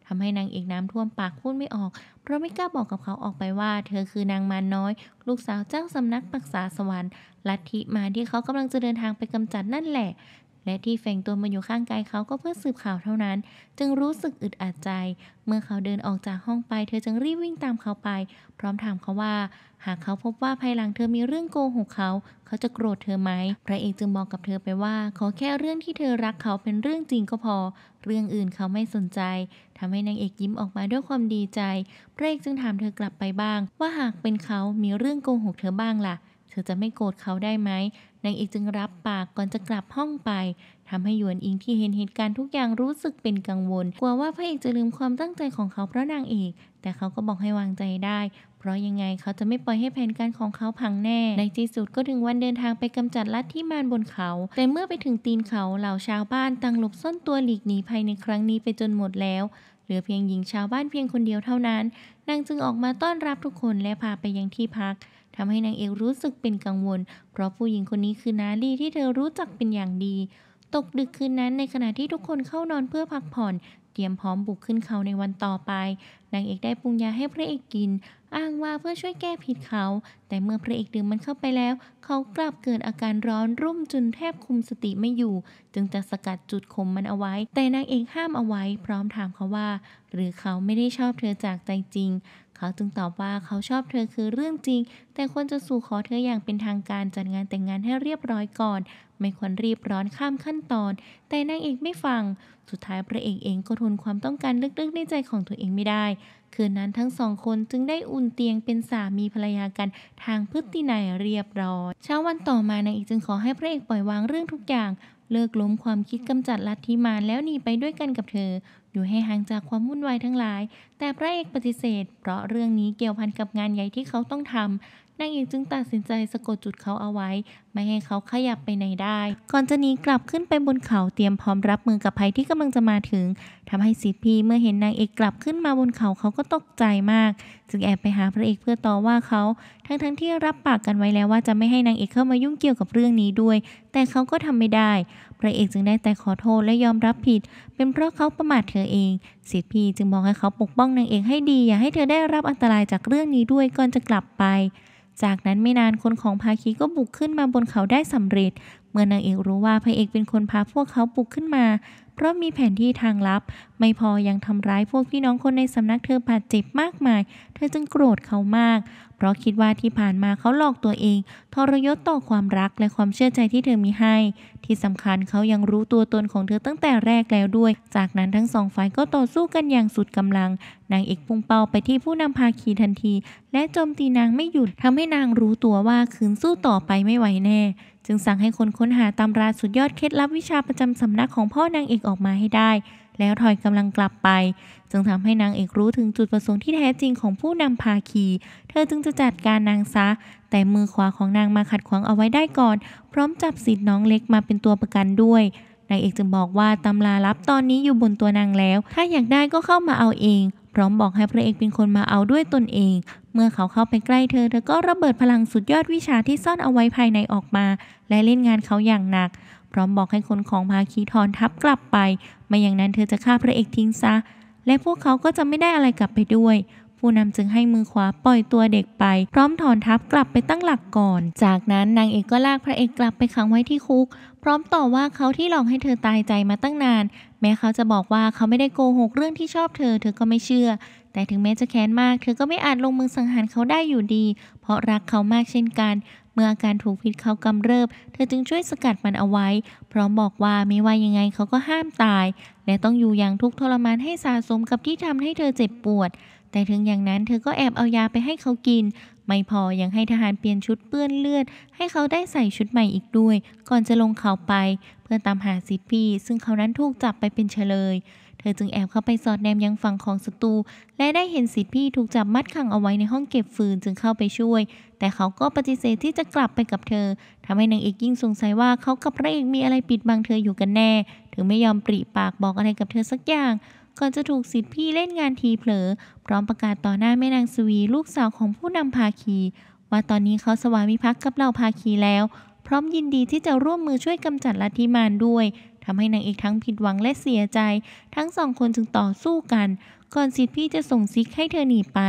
ทำให้นางเอกน้ำท่วมปากพูดไม่ออก เพราะไม่กล้าบอกกับเขาออกไปว่า เธอคือนางมารน้อย ลูกสาวเจ้าสำนักปักษาสวรรค์ลัทธิมาที่เขากำลังจะเดินทางไปกำจัดนั่นแหละและที่แฝงตัวมาอยู่ข้างกายเขาก็เพื่อสืบข่าวเท่านั้น จึงรู้สึกอึดอัดใจ เมื่อเขาเดินออกจากห้องไป เธอจึงรีบวิ่งตามเขาไป พร้อมถามเขาว่า หากเขาพบว่าภายหลังเธอมีเรื่องโกหกเขาเขาจะโกรธเธอไหมพระเอกจึงบอกกับเธอไปว่าขอแค่เรื่องที่เธอรักเขาเป็นเรื่องจริงก็พอ เรื่องอื่นเขาไม่สนใจ ทำให้นางเอกยิ้มออกมาด้วยความดีใจพระเอกจึงถามเธอกลับไปบ้าง ว่าหากเป็นเขามีเรื่องโกหกเธอบ้างล่ะธอจะไม่โกรธเขาได้ไหมนางเอกจึงรับปากก่อนจะกลับห้องไป ทำให้หยวนอิงที่เห็นเหตุการณ์ทุกอย่างรู้สึกเป็นกังวล กลัวว่าพระเอกจะลืมความตั้งใจของเขาเพราะนางเอก แต่เขาก็บอกให้วางใจได้ เพราะยังไงเขาจะไม่ปล่อยให้แผนการของเขาพังแน่ ในที่สุดก็ถึงวันเดินทางไปกำจัดลัทธิมารบนเขา แต่เมื่อไปถึงตีนเขาเหล่าชาวบ้านต่างหลบซ่อนตัวหลีกหนีภัยในครั้งนี้ไปจนหมดแล้ว เหลือเพียงหญิงชาวบ้านเพียงคนเดียวเท่านั้น นางจึงออกมาต้อนรับทุกคนและพาไปยังที่พักทำให้นางเอกรู้สึกเป็นกังวล เพราะผู้หญิงคนนี้คือนาลีที่เธอรู้จักเป็นอย่างดี ตกดึกคืนนั้น ในขณะที่ทุกคนเข้านอนเพื่อพักผ่อน เตรียมพร้อมบุกขึ้นเขาในวันต่อไป นางเอกได้ปรุงยาให้พระเอกกิน อ้างว่าเพื่อช่วยแก้ผิดเขา แต่เมื่อพระเอกดื่มมันเข้าไปแล้ว เขากลับเกิดอาการร้อนรุ่มจนแทบคุมสติไม่อยู่ จึงจะสกัดจุดคมมันเอาไว้ แต่นางเอกห้ามเอาไว้พร้อมถามเขาว่า หรือเขาไม่ได้ชอบเธอจากใจจริงาจึงตอบว่าเขาชอบเธอคือเรื่องจริง แต่ควรจะสู่ขอเธออย่างเป็นทางการจัดงานแต่งงานให้เรียบร้อยก่อน ไม่ควรรีบร้อนข้ามขั้นตอน แต่นางเอกไม่ฟัง สุดท้ายพระเอกเองก็ทนความต้องการลึกๆในใจของตัวเองไม่ได้ คืนนั้นทั้งสองคนจึงได้อุ่นเตียงเป็นสามีภรรยากัน ทางพฤตินัยเรียบร้อยเช้าวันต่อมานางเอกจึงขอให้พระเอกปล่อยวางเรื่องทุกอย่าง เลิกล้มความคิดกำจัดลัทธิมารแล้วหนีไปด้วยกันกับเธออยู่ให้ห่างจากความวุ่นวายทั้งหลาย แต่พระเอกปฏิเสธ เพราะเรื่องนี้เกี่ยวพันกับงานใหญ่ที่เขาต้องทำนางเอกจึงตัดสินใจสะกดจุดเขาเอาไว้ ไม่ให้เขาขยับไปไหนได้ ก่อนจะหนีกลับขึ้นไปบนเขาเตรียมพร้อมรับมือกับภัยที่กำลังจะมาถึงทำให้สิทพีเมื่อเห็นนางเอกกลับขึ้นมาบนเขาเขาก็ตกใจมากจึงแอบไปหาพระเอกเพื่อต่อว่าเขาทั้งๆทที่รับปากกันไว้แล้วว่าจะไม่ให้นางเอกเข้ามายุ่งเกี่ยวกับเรื่องนี้ด้วย แต่เขาก็ทำไม่ได้ระเอกจึงได้แต่ขอโทษและยอมรับผิดเป็นเพราะเขาประมาทเธอเองสิทธิพีจึงบอกให้เขาปกป้องนางเอกให้ดี อย่าให้เธอได้รับอันตรายจากเรื่องนี้ด้วยก่อนจะกลับไป จากนั้นไม่นานคนของภาคีก็บุกขึ้นมาบนเขาได้สำเร็จ เมื่อนางเอกรู้ว่าพระเอกเป็นคนพาพวกเขาบุกขึ้นมา เพราะมีแผนที่ทางลับ ไม่พอยังทำร้ายพวกพี่น้องคนในสำนักเธอบาดเจ็บมากมาย เธอจึงโกรธเขามากเพราะคิดว่าที่ผ่านมาเขาหลอกตัวเอง ทรยศต่อความรักและความเชื่อใจที่เธอมีให้ ที่สำคัญเขายังรู้ตัวตนของเธอตั้งแต่แรกแล้วด้วย จากนั้นทั้งสองฝ่ายก็ต่อสู้กันอย่างสุดกำลัง นางเอกพุ่งเป้าไปที่ผู้นำภาคีทันที และโจมตีนางไม่หยุดทำให้นางรู้ตัวว่าคืนสู้ต่อไปไม่ไหวแน่ จึงสั่งให้คนค้นหาตำราสุดยอดเคล็ดลับวิชาประจำสำนักของพ่อนางเอกออกมาให้ได้แล้วทอยกำลังกลับไป จึงทำให้นางเอกรู้ถึงจุดประสงค์ที่แท้จริงของผู้นำพาคี เธอจึงจะจัดการนางซะ แต่มือขวาของนางมาขัดขวางเอาไว้ได้ก่อน พร้อมจับสิทธิ์น้องเล็กมาเป็นตัวประกันด้วยนายเอกจึงบอกว่าตำราลับตอนนี้อยู่บนตัวนางแล้ว ถ้าอยากได้ก็เข้ามาเอาเอง พร้อมบอกให้พระเอกเป็นคนมาเอาด้วยตนเอง เมื่อเขาเข้าไปใกล้เธอเธอก็ระเบิดพลังสุดยอดวิชาที่ซ่อนเอาไว้ภายในออกมา และเล่นงานเขาอย่างหนัก พร้อมบอกให้คนของพาคีทอนทับกลับไปไม่อย่างนั้นเธอจะฆ่าพระเอกทิ้งซะ และพวกเขาก็จะไม่ได้อะไรกลับไปด้วย ผู้นำจึงให้มือขวาปล่อยตัวเด็กไป พร้อมถอนทัพกลับไปตั้งหลักก่อน จากนั้นนางเอกก็ลากพระเอกกลับไปขังไว้ที่คุก พร้อมต่อว่าเขาที่หลอกให้เธอตายใจมาตั้งนาน แม้เขาจะบอกว่าเขาไม่ได้โกหกเรื่องที่ชอบเธอ เธอก็ไม่เชื่อ แต่ถึงแม้จะแค้นมาก เธอก็ไม่อาจลงมือสังหารเขาได้อยู่ดี เพราะรักเขามากเช่นกันเมื่ออาการถูกพิษเขากำเริบ เธอจึงช่วยสกัดมันเอาไว้ พร้อมบอกว่าไม่ว่ายังไงเขาก็ห้ามตาย และต้องอยู่อย่างทุกข์ทรมานให้สะสมกับที่ทำให้เธอเจ็บปวด แต่ถึงอย่างนั้นเธอก็แอบเอายาไปให้เขากิน ไม่พอยังให้ทหารเปลี่ยนชุดเปื้อนเลือด ให้เขาได้ใส่ชุดใหม่อีกด้วย ก่อนจะลงเขาไป เพื่อตามหาซิดพี่ซึ่งเขานั้นถูกจับไปเป็นเฉลยธอจึงแอบเข้าไปสอดแนมยังฝั่งของศัตรูและได้เห็นสิทธิพี่ถูกจับมัดขังเอาไว้ในห้องเก็บฟืนจึงเข้าไปช่วย แต่เขาก็ปฏิเสธที่จะกลับไปกับเธอทำให้นางเอกยิ่งสงสัยว่าเขากับพระเอกมีอะไรปิดบังเธออยู่กันแน่ ถึงไม่ยอมปริปากบอกอะไรกับเธอสักอย่าง ก่อนจะถูกสิทธิพี่เล่นงานทีเผลอ พร้อมประกาศต่อหน้าแม่นางสวีลูกสาวของผู้นำภาคี ว่าตอนนี้เขาสวามิภักดิ์กับเหล่าภาคีแล้ว พร้อมยินดีที่จะร่วมมือช่วยกำจัดลัทธิมารด้วยทำให้นางเอกทั้งผิดหวังและเสียใจ ทั้งสองคนจึงต่อสู้กัน ก่อนสิทธิ์พี่จะส่งซิกให้เธอหนีไป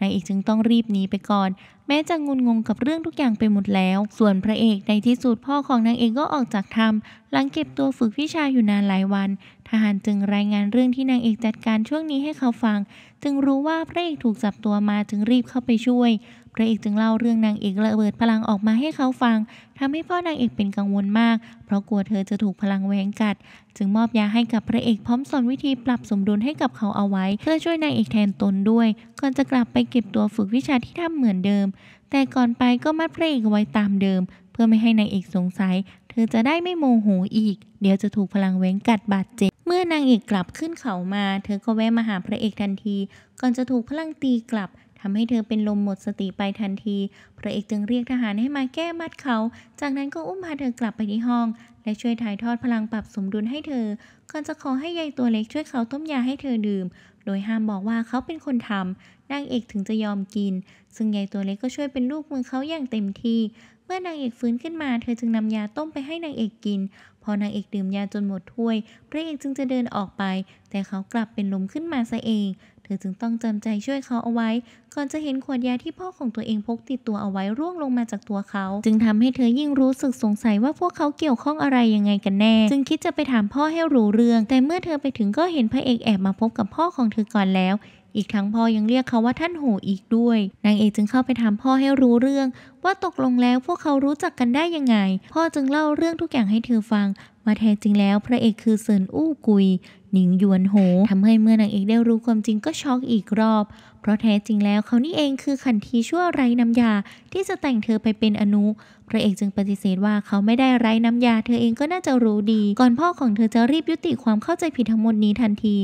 นางเอกจึงต้องรีบหนีไปก่อน แม้จะงุนงงกับเรื่องทุกอย่างไปหมดแล้ว ส่วนพระเอกในที่สุดพ่อของนางเอกก็ออกจากธรรม หลังเก็บตัวฝึกวิชาอยู่นานหลายวันทหารจึงรายงานเรื่องที่นางเอกจัดการช่วงนี้ให้เขาฟัง จึงรู้ว่าพระเอกถูกจับตัวมาจึงรีบเข้าไปช่วย พระเอกจึงเล่าเรื่องนางเอกระเบิดพลังออกมาให้เขาฟัง ทำให้พ่อนางเอกเป็นกังวลมาก เพราะกลัวเธอจะถูกพลังแหวงกัด จึงมอบยาให้กับพระเอกพร้อมสอนวิธีปรับสมดุลให้กับเขาเอาไว้ เพื่อช่วยนางเอกแทนตนด้วย ก่อนจะกลับไปเก็บตัวฝึกวิชาที่ทำเหมือนเดิม แต่ก่อนไปก็มัดพระเอกไว้ตามเดิม เพื่อไม่ให้นางเอกสงสัย เธอจะได้ไม่โมโหอีก เดี๋ยวจะถูกพลังแหวงกัดบาดเจ็บมื่อนางเอกกลับขึ้นเขามา เธอก็แวะมาหาพระเอกทันที ก่อนจะถูกพลังตีกลับทำให้เธอเป็นลมหมดสติไปทันที พระเอกจึงเรียกทหารให้มาแก้มัดเขา จากนั้นก็อุ้มพาเธอกลับไปที่ห้อง และช่วยถ่ายทอดพลังปรับสมดุลให้เธอ ก่อนจะขอให้ยายตัวเล็กช่วยเขาต้มยาให้เธอดื่ม โดยห้ามบอกว่าเขาเป็นคนทำนางเอกถึงจะยอมกิน ซึ่งยายตัวเล็กก็ช่วยเป็นลูกมือเขาอย่างเต็มที่ เมื่อนางเอกฟื้นขึ้นมา เธอจึงนำยาต้มไปให้นางเอกกินพอนางเอกดื่มยาจนหมดถ้วยพระเอกจึงจะเดินออกไป แต่เขากลับเป็นลมขึ้นมาซะเอง เธอจึงต้องจำใจช่วยเขาเอาไว้ ก่อนจะเห็นขวดยาที่พ่อของตัวเองพกติดตัวเอาไว้ร่วงลงมาจากตัวเขา จึงทำให้เธอยิ่งรู้สึกสงสัยว่าพวกเขาเกี่ยวข้องอะไรยังไงกันแน่จึงคิดจะไปถามพ่อให้รู้เรื่อง แต่เมื่อเธอไปถึงก็เห็นพระเอกแอบมาพบกับพ่อของเธอก่อนแล้วอีกทั้งพ่อยังเรียกเขาว่าท่านโหอีกด้วยนางเอกจึงเข้าไปถามพ่อให้รู้เรื่อง ว่าตกลงแล้วพวกเขารู้จักกันได้ยังไง พ่อจึงเล่าเรื่องทุกอย่างให้เธอฟังว่าแท้จริงแล้วพระเอกคือเซินอู้กุยหนิงยวนโห ทำให้เมื่อนางเอกได้รู้ความจริงก็ช็อกอีกรอบ เพราะแท้จริงแล้วเขานี่เองคือขันทีชั่วไร้น้ำยาที่จะแต่งเธอไปเป็นอนุ พระเอกจึงปฏิเสธว่าเขาไม่ได้ไร้น้ำยา เธอเองก็น่าจะรู้ดี ก่อนพ่อของเธอจะรีบยุติความเข้าใจผิดทั้งหมดนี้ทันที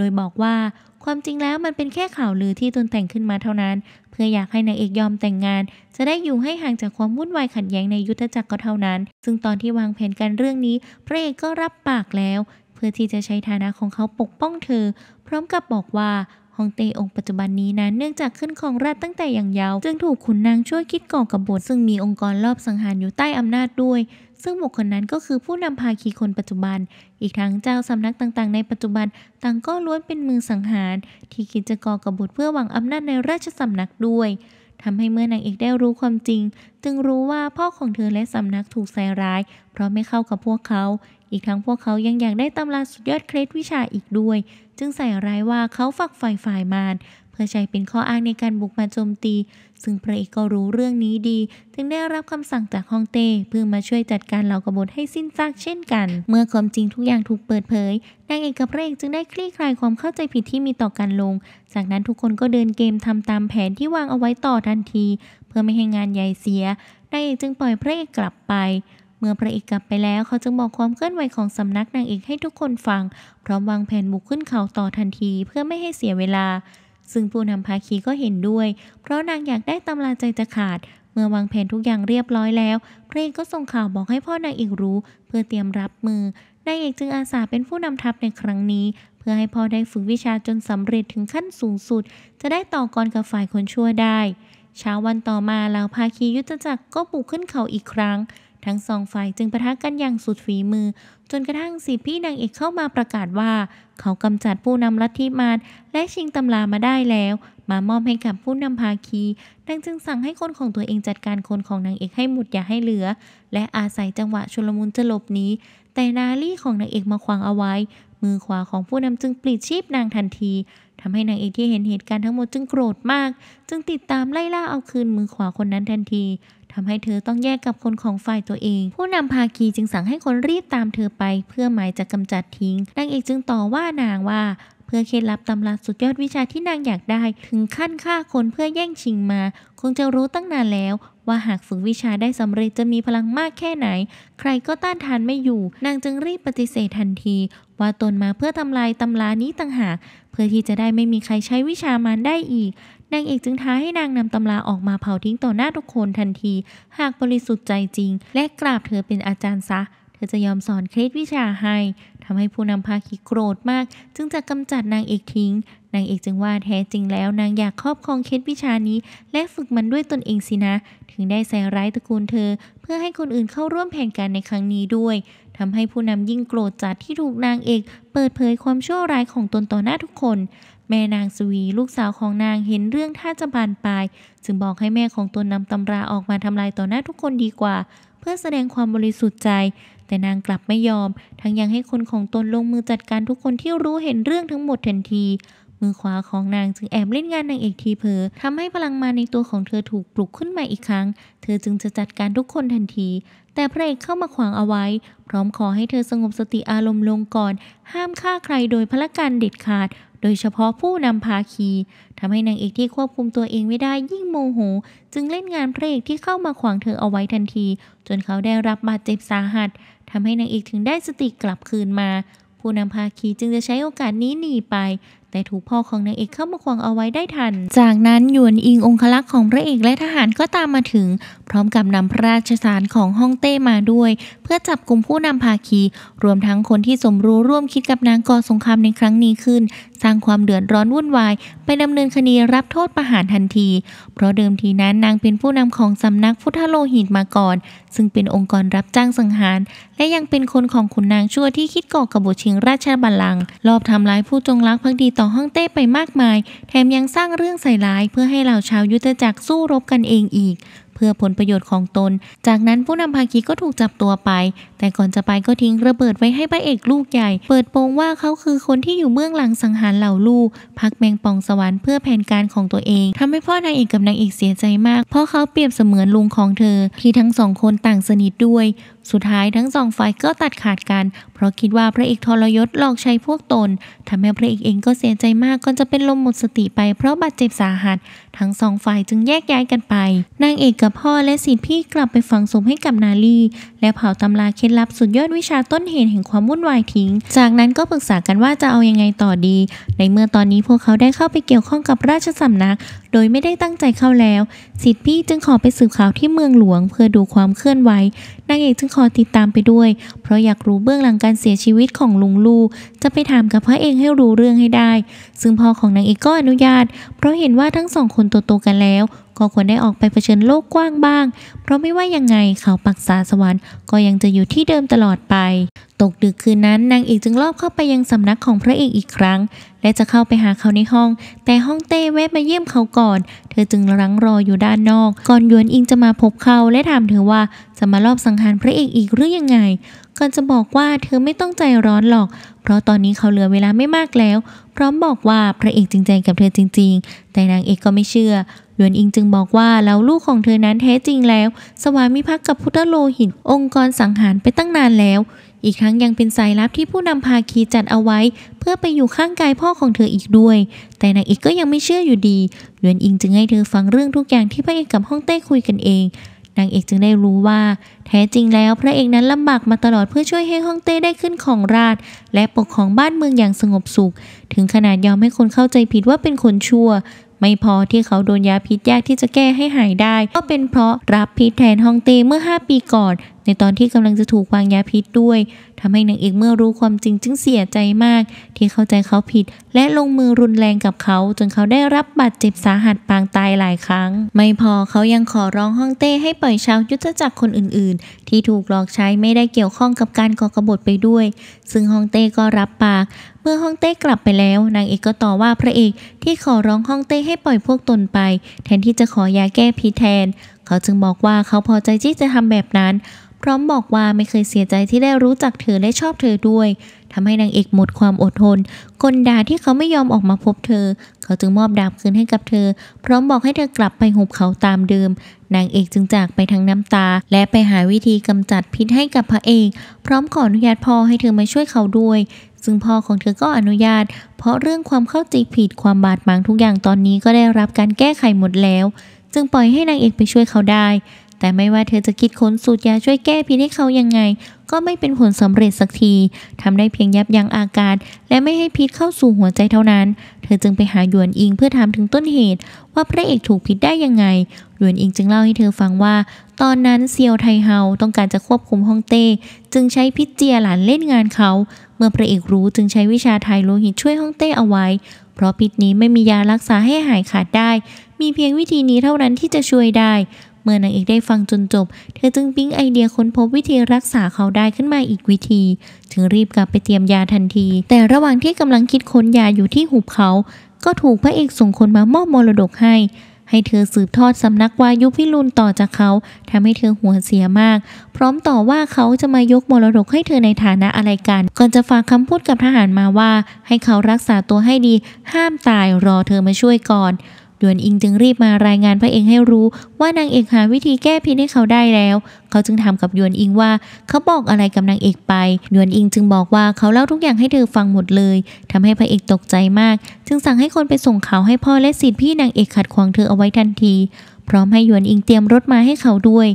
โดยบอกว่าความจริงแล้วมันเป็นแค่ข่าวลือที่ตนแต่งขึ้นมาเท่านั้น เพื่ออยากให้นางเอกยอมแต่งงาน จะได้อยู่ให้ห่างจากความวุ่นวายขัดแย้งในยุทธจักรก็เท่านั้น ซึ่งตอนที่วางแผนการเรื่องนี้พระเอกก็รับปากแล้ว เพื่อที่จะใช้ฐานะของเขาปกป้องเธอ พร้อมกับบอกว่าฮองเตองปัจจุบันนี้นั้นเนื่องจากขึ้นครองราช ตั้งแต่อย่างยาวจึงถูกขุนนางช่วยคิดก่อกบฏซึ่งมีองค์กรรอบสังหารอยู่ใต้อำนาจด้วยซึ่งบุคคลนั้นก็คือผู้นำพาคีคนปัจจุบัน อีกทั้งเจ้าสำนักต่างๆในปัจจุบันต่างก็ล้วนเป็นมือสังหาร ที่คิดจะก่อกบฏเพื่อหวังอำนาจในราชสำนักด้วย ทำให้เมื่อนางเอกได้รู้ความจริง จึงรู้ว่าพ่อของเธอและสำนักถูกใส่ร้าย เพราะไม่เข้ากับพวกเขา อีกทั้งพวกเขายังอยากได้ตำราสุดยอดเคล็ดวิชาอีกด้วย จึงใส่ร้ายว่าเขาฝักฝ่ฝ่ายมารื่อใช้เป็นข้ออ้างในการบุกมาโจมตี ซึ่ง พระเอกก็รู้เรื่องนี้ดี จึงได้รับคำสั่งจากฮองเต้เพื่อมาช่วยจัดการเหล่ากบฏให้สิ้นซากเช่นกัน เมื่อความจริงทุกอย่างถูกเปิดเผย นางเอกกับพระเอกจึงได้คลี่คลายความเข้าใจผิดที่มีต่อกันลง จากนั้นทุกคนก็เดินเกมทำตามแผนที่วางเอาไว้ต่อทันที เพื่อไม่ให้งานใหญ่เสีย นางเอกจึงปล่อยพระเอกกลับไป เมื่อพระเอกกลับไปแล้วเขาจึงบอกความเคลื่อนไหวของสำนักนางเอกให้ทุกคนฟังพร้อมวางแผนบุกขึ้นเขาต่อทันที เพื่อไม่ให้เสียเวลาซึ่งผู้นำภาคีก็เห็นด้วย เพราะนางอยากได้ตำราใจจะขาด เมื่อวางแผนทุกอย่างเรียบร้อยแล้วพระเอกก็ส่งข่าวบอกให้พ่อนางเอกรู้ เพื่อเตรียมรับมือนางเอกจึงอาสาเป็นผู้นำทัพในครั้งนี้ เพื่อให้พ่อได้ฝึกวิชาจนสำเร็จถึงขั้นสูงสุด จะได้ต่อกรกับฝ่ายคนชั่วได้ เช้าวันต่อมาเหล่าภาคียุทธจักรก็บุกขึ้นเขาอีกครั้งทั้ง สองฝ่ายจึงประทะกันอย่างสุดฝีมือ จนกระทั่งสิพี่นางเอกเข้ามาประกาศว่า เขากำจัดผู้นำลัทธิมารและชิงตำรามาได้แล้ว มามอบให้กับผู้นำภาคีนางจึงสั่งให้คนของตัวเองจัดการคนของ นางเอกให้หมดอย่าให้เหลือ และอาศัยจังหวะชุลมุนจะหลบหนีแต่นาลี่ของนางเอกมาขวางเอาไว้ มือขวาของผู้นำจึงปลิดชีพนางทันทีทำให้นางเอกที่เห็นเหตุการณ์ทั้งหมดจึงโกรธมาก จึงติดตามไล่ล่าเอาคืนมือขวาคนนั้นทันทีทำให้เธอต้องแยกกับคนของฝ่ายตัวเอง ผู้นำภาคีจึงสั่งให้คนรีบตามเธอไปเพื่อหมายจะกำจัดทิ้ง นางเอกจึงต่อว่านางว่าเพื่อเคล็ดลับตำราสุดยอดวิชาที่นางอยากได้ ถึงขั้นฆ่าคนเพื่อแย่งชิงมา คงจะรู้ตั้งนานแล้ว ว่าหากฝึกวิชาได้สำเร็จจะมีพลังมากแค่ไหน ใครก็ต้านทานไม่อยู่ นางจึงรีบปฏิเสธทันที ว่าตนมาเพื่อทำลายตำรานี้ต่างหากเพื่อที่จะได้ไม่มีใครใช้วิชามานได้อีกนางเอกจึงท้าให้นางนำตำราออกมาเผาทิ้งต่อหน้าทุกคนทันที หากบริสุทธิ์ใจจริงและกราบเธอเป็นอาจารย์ซะเธอจะยอมสอนเคล็ดวิชาให้ทำให้ผู้นำพาคีโกรธมาก จึงจะกำจัดนางเอกทิ้ง นางเอกจึงว่าแท้จริงแล้วนางอยากครอบครองเคล็ดวิชานี้และฝึกมันด้วยตนเองสินะ ถึงได้ใส่ร้ายตระกูลเธอเพื่อให้คนอื่นเข้าร่วมแผนการในครั้งนี้ด้วยทำให้ผู้นำยิ่งโกรธจัดที่ถูกนางเอกเปิดเผยความชั่วร้ายของตนต่อหน้าทุกคนแม่นางสวีลูกสาวของนางเห็นเรื่องท่าจะบานปลายจึงบอกให้แม่ของตนนำตำราออกมาทำลายต่อหน้าทุกคนดีกว่า เพื่อแสดงความบริสุทธิ์ใจ แต่นางกลับไม่ยอม ทั้งยังให้คนของตนลงมือจัดการทุกคนที่รู้เห็นเรื่องทั้งหมดทันที มือขวาของนางจึงแอบเล่นงานนางเอกทีเพอทำให้พลังมาในตัวของเธอถูกปลุกขึ้นมาอีกครั้ง เธอจึงจะจัดการทุกคนทันที แต่พระเอกเข้ามาขวางเอาไว้ พร้อมขอให้เธอสงบสติอารมณ์ลงก่อน ห้ามฆ่าใครโดยพละการเด็ดขาดโดยเฉพาะผู้นำพาคีทำให้นางเอกที่ควบคุมตัวเองไม่ได้ยิ่งโมโหจึงเล่นงานพระเอกที่เข้ามาขวางเธอเอาไว้ทันที จนเขาได้รับบาดเจ็บสาหัสทำให้นางเอกถึงได้สติกลับคืนมา ผู้นำพาคีจึงจะใช้โอกาสนี้หนีไป แต่ถูกพ่อของนางเอกเข้ามาขวางเอาไว้ได้ทันจากนั้นหยวนอิงองคลักษ์ของพระเอกและทหารก็ตามมาถึง พร้อมกับนำพระราชสารของฮ่องเต้มาด้วย เพื่อจับกลุ่มผู้นำพาคี รวมทั้งคนที่สมรู้ร่วมคิดกับนางก่อสงครามในครั้งนี้ขึ้นสร้างความเดือดร้อนวุ่นวาย ไปดำเนินคดีรับโทษประหารทันที เพราะเดิมทีนั้นนางเป็นผู้นำของสำนักพุทธโลหิตมาก่อน ซึ่งเป็นองค์กรรับจ้างสังหาร และยังเป็นคนของขุนนางชั่วที่คิดก่อกบฏชิงราชบัลลังก์ รอบทำร้ายผู้จงรักภักดีต่อฮ่องเต้ไปมากมาย แถมยังสร้างเรื่องใส่ร้ายเพื่อให้เหล่าชาวยุทธจักรสู้รบกันเองอีก เพื่อผลประโยชน์ของตน จากนั้นผู้นำภาคีก็ถูกจับตัวไปแต่ก่อนจะไปก็ทิ้งระเบิดไว้ให้พระเอกลูกใหญ่เปิดโปงว่าเขาคือคนที่อยู่เบื้องหลังสังหารเหล่าลูกพักแมงปองสวรรค์เพื่อแผนการของตัวเอง ทำให้พ่อนางเอกกับนางเอกเสียใจมากเพราะเขาเปรียบเสมือนลุงของเธอ ที่ทั้งสองคนต่างสนิทด้วย สุดท้ายทั้งสองฝ่ายก็ตัดขาดกัน เพราะคิดว่าพระเอกทรยศหลอกใช้พวกตน ทำให้พระเอกเองก็เสียใจมากก่อนจะเป็นลมหมดสติไปเพราะบาดเจ็บสาหัสทั้งสองฝ่ายจึงแยกย้ายกันไปนางเอกกับพ่อและสิทธิพี่กลับไปฝังศพให้กับนาลีและเผาตำราเค็ดลับสุดยอดวิชาต้นเหตุแห่งความวุ่นวายทิ้ง จากนั้นก็ปรึกษากันว่าจะเอายังไงต่อดี ในเมื่อตอนนี้พวกเขาได้เข้าไปเกี่ยวข้องกับราชสำนัก โดยไม่ได้ตั้งใจเข้าแล้ว สิทธิพี่จึงขอไปสืบข่าวที่เมืองหลวงเพื่อดูความเคลื่อนไหว นางเอกจึงขอติดตามไปด้วย เพราะอยากรู้เบื้องหลังการเสียชีวิตของลุงลู จะไปถามกับพระเอกให้รู้เรื่องให้ได้ ซึ่งพ่อของนางเอกก็อนุญาต เพราะเห็นว่าทั้งสองคนโตๆกันแล้วก็ควรได้ออกไปเผชิญโลกกว้างบ้าง เพราะไม่ว่ายังไงเขาปักษาสวรรค์ ก็ยังจะอยู่ที่เดิมตลอดไป ตกดึกคืนนั้นนางเอกจึงลอบเข้าไปยังสำนักของพระเอกอีกครั้ง และจะเข้าไปหาเขาในห้อง แต่ห้องเต้แวะมาเยี่ยมเขาก่อน เธอจึงรั้งรออยู่ด้านนอก ก่อนยวนอิงจะมาพบเขาและถามเธอว่าจะมาลอบสังหารพระเอกอีกหรือยังไง ก่อนจะบอกว่าเธอไม่ต้องใจร้อนหรอก เพราะตอนนี้เขาเหลือเวลาไม่มากแล้ว พร้อมบอกว่าพระเอกจริงใจกับเธอจริง ๆ แต่นางเอกก็ไม่เชื่อยวนอิงจึงบอกว่าแล้วลูกของเธอนั้นแท้จริงแล้ว สวามิภักดิ์กับพุทธโลหิตองค์กรสังหารไปตั้งนานแล้ว อีกครั้งยังเป็นสายลับที่ผู้นำพาคีจัดเอาไว้ เพื่อไปอยู่ข้างกายพ่อของเธออีกด้วย แต่นางเอกก็ยังไม่เชื่ออยู่ดียวนอิงจึงให้เธอฟังเรื่องทุกอย่างที่พระเอกกับฮ่องเต้คุยกันเองนางเอกจึงได้รู้ว่า แท้จริงแล้วพระเอกนั้นลำบากมาตลอดเพื่อช่วยให้ฮ่องเต้ได้ขึ้นของราชและปกครองบ้านเมืองอย่างสงบสุข ถึงขนาดยอมให้คนเข้าใจผิดว่าเป็นคนชั่วไม่พอที่เขาโดนยาพิษยากที่จะแก้ให้หายได้ ก็เป็นเพราะรับพิษแทนฮองเต้เมื่อ 5 ปีก่อนในตอนที่กำลังจะถูกวางยาพิษด้วยทำให้นางเอกเมื่อรู้ความจริงจึงเสียใจมาก ที่เข้าใจเขาผิดและลงมือรุนแรงกับเขา จนเขาได้รับบาดเจ็บสาหัสปางตายหลายครั้ง ไม่พอเขายังขอร้องฮ่องเต้ให้ปล่อยชาวยุทธจักรคนอื่น ๆ ที่ถูกหลอกใช้ไม่ได้เกี่ยวข้องกับการก่อกบฏไปด้วย ซึ่งฮ่องเต้ก็รับปาก เมื่อฮ่องเต้กลับไปแล้วนางเอกก็ต่อว่าพระเอกที่ขอร้องฮ่องเต้ให้ปล่อยพวกตนไป แทนที่จะขอยาแก้พิษแทนเขาจึงบอกว่าเขาพอใจที่จะทำแบบนั้น พร้อมบอกว่าไม่เคยเสียใจที่ได้รู้จักเธอและชอบเธอด้วยทำให้นางเอกหมดความอดทนกลด่าที่เขาไม่ยอมออกมาพบเธอ เขาจึงมอบดาบคืนให้กับเธอ พร้อมบอกให้เธอกลับไปหุบเขาตามเดิม นางเอกจึงจากไปทางน้ำตา และไปหาวิธีกำจัดพิษให้กับพระเอก พร้อมขออนุญาตพ่อให้เธอมาช่วยเขาด้วย ซึ่งพ่อของเธอก็อนุญาต เพราะเรื่องความเข้าใจผิดความบาดหมางทุกอย่างตอนนี้ก็ได้รับการแก้ไขหมดแล้วจึงปล่อยให้นางเอกไปช่วยเขาได้ แต่ไม่ว่าเธอจะคิดค้นสูตรยาช่วยแก้พิษให้เขายังไง ก็ไม่เป็นผลสำเร็จสักที ทำได้เพียงยับยั้งอาการ และไม่ให้พิษเข้าสู่หัวใจเท่านั้น เธอจึงไปหาหยวนอิงเพื่อถามถึงต้นเหตุ ว่าพระเอกถูกพิษได้ยังไงหยวนอิงจึงเล่าให้เธอฟังว่า ตอนนั้นเซียวไทเฮาต้องการจะควบคุมฮ่องเต้ จึงใช้พิษเจียหลานเล่นงานเขา เมื่อพระเอกรู้จึงใช้วิชาไทยโลหิตช่วยฮ่องเต้เอาไว้ เพราะพิษนี้ไม่มียารักษาให้หายขาดได้มีเพียงวิธีนี้เท่านั้นที่จะช่วยได้ เมื่อนางเอกได้ฟังจนจบ เธอจึงปิ๊งไอเดียค้นพบวิธีรักษาเขาได้ขึ้นมาอีกวิธี จึงรีบกลับไปเตรียมยาทันที แต่ระหว่างที่กำลังคิดค้นยาอยู่ที่หุบเขา ก็ถูกพระเอกส่งคนมามอบมรดกให้ ให้เธอสืบทอดสำนักวายุพิรุณต่อจากเขาทำให้เธอหัวเสียมาก พร้อมต่อว่าเขาจะมายกมรดกให้เธอในฐานะอะไรกัน ก่อนจะฝากคำพูดกับทหารมาว่าให้เขารักษาตัวให้ดี ห้ามตายรอเธอมาช่วยก่อนดวนอิงจึงรีบมารายงานพระเอกให้รู้ว่านางเอกหาวิธีแก้พิษให้เขาได้แล้ว เขาจึงถามกับยวนอิงว่า เขาบอกอะไรกับนางเอกไปยวนอิงจึงบอกว่าเขาเล่าทุกอย่างให้เธอฟังหมดเลยทำให้พระเอกตกใจมากจึงสั่งให้คนไปส่งเขาให้พ่อและสิทธิพี่นางเอกขัดขวางเธอเอาไว้ทันที พร้อมให้ยวนอิงเตรียมรถมาให้เขาด้วย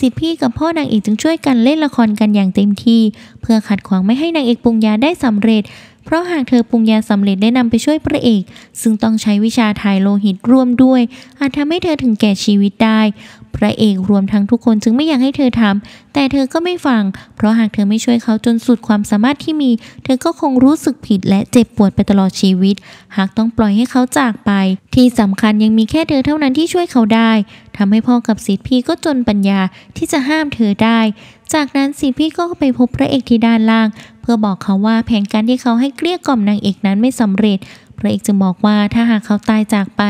สิทธิพี่กับพ่อนางเอกจึงช่วยกันเล่นละครกันอย่างเต็มที่เพื่อขัดขวางไม่ให้นางเอกปรุงยาได้สำเร็จเพราะหากเธอปรุงยาสำเร็จได้นำไปช่วยพระเอกซึ่งต้องใช้วิชาถ่ายโลหิตร่วมด้วย อาจทำให้เธอถึงแก่ชีวิตได้ พระเอกรวมทั้งทุกคนจึงไม่อยากให้เธอทำแต่เธอก็ไม่ฟัง เพราะหากเธอไม่ช่วยเขาจนสุดความสามารถที่มี เธอก็คงรู้สึกผิดและเจ็บปวดไปตลอดชีวิตหากต้องปล่อยให้เขาจากไป ที่สำคัญยังมีแค่เธอเท่านั้นที่ช่วยเขาได้ทำให้พ่อกับสิทธิพี่ก็จนปัญญาที่จะห้ามเธอได้ จากนั้นสิทธิพี่ก็ไปพบพระเอกที่ด้านล่าง เพื่อบอกเขาว่าแผนการที่เขาให้เกลี้ยกล่อมนางเอกนั้นไม่สำเร็จพระเอกจึงบอกว่าถ้าหากเขาตายจากไป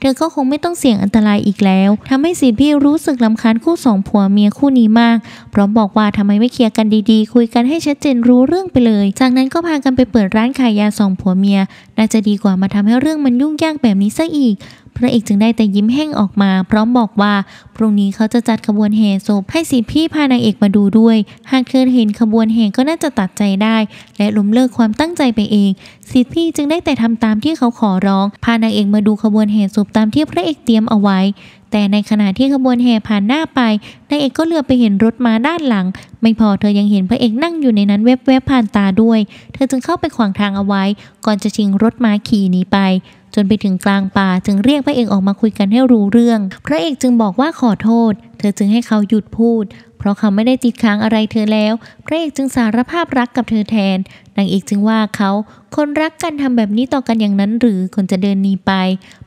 เธอก็คงไม่ต้องเสี่ยงอันตรายอีกแล้ว ทำให้สิพี่รู้สึกลาคาญคู่สองผัวเมียคู่นี้มาก พร้อมบอกว่าทำไมไม่เคลียร์กันดี ๆ คุยกันให้ชัดเจนรู้เรื่องไปเลย จากนั้นก็พากันไปเปิดร้านขายยาสองผัวเมียน่าจะดีกว่ามาทำให้เรื่องมันยุ่งยากแบบนี้ซะอีกพระเอกจึงได้แต่ยิ้มแห้งออกมา พร้อมบอกว่าพรุ่งนี้เขาจะจัดขบวนแห่ศพ ให้สิพี่พานางเอกมาดูด้วยหากเธอเห็นขบวนแห่ก็น่าจะตัดใจได้ และล้มเลิกความตั้งใจไปเองสิพี่จึงได้แต่ทำตามที่เขาขอร้องพานางเอกมาดูขบวนแห่ศพตามที่พระเอกเตรียมเอาไว้ แต่ในขณะที่ขบวนแห่ผ่านหน้าไปนางเอกก็เลือไปเห็นรถมาด้านหลัง ไม่พอเธอยังเห็นพระเอกนั่งอยู่ในนั้นแวบๆผ่านตาด้วย เธอจึงเข้าไปขวางทางเอาไว้ ก่อนจะชิงรถมาขี่หนีไปจนไปถึงกลางป่า จึงเรียกพระเอกออกมาคุยกันให้รู้เรื่อง พระเอกจึงบอกว่าขอโทษ เธอจึงให้เขาหยุดพูด เพราะเขาไม่ได้ติดค้างอะไรเธอแล้วพระเอกจึงสารภาพรักกับเธอแทนนางเอกจึงว่าเขาคนรักกันทำแบบนี้ต่อกันอย่างนั้นหรือคนจะเดินหนีไป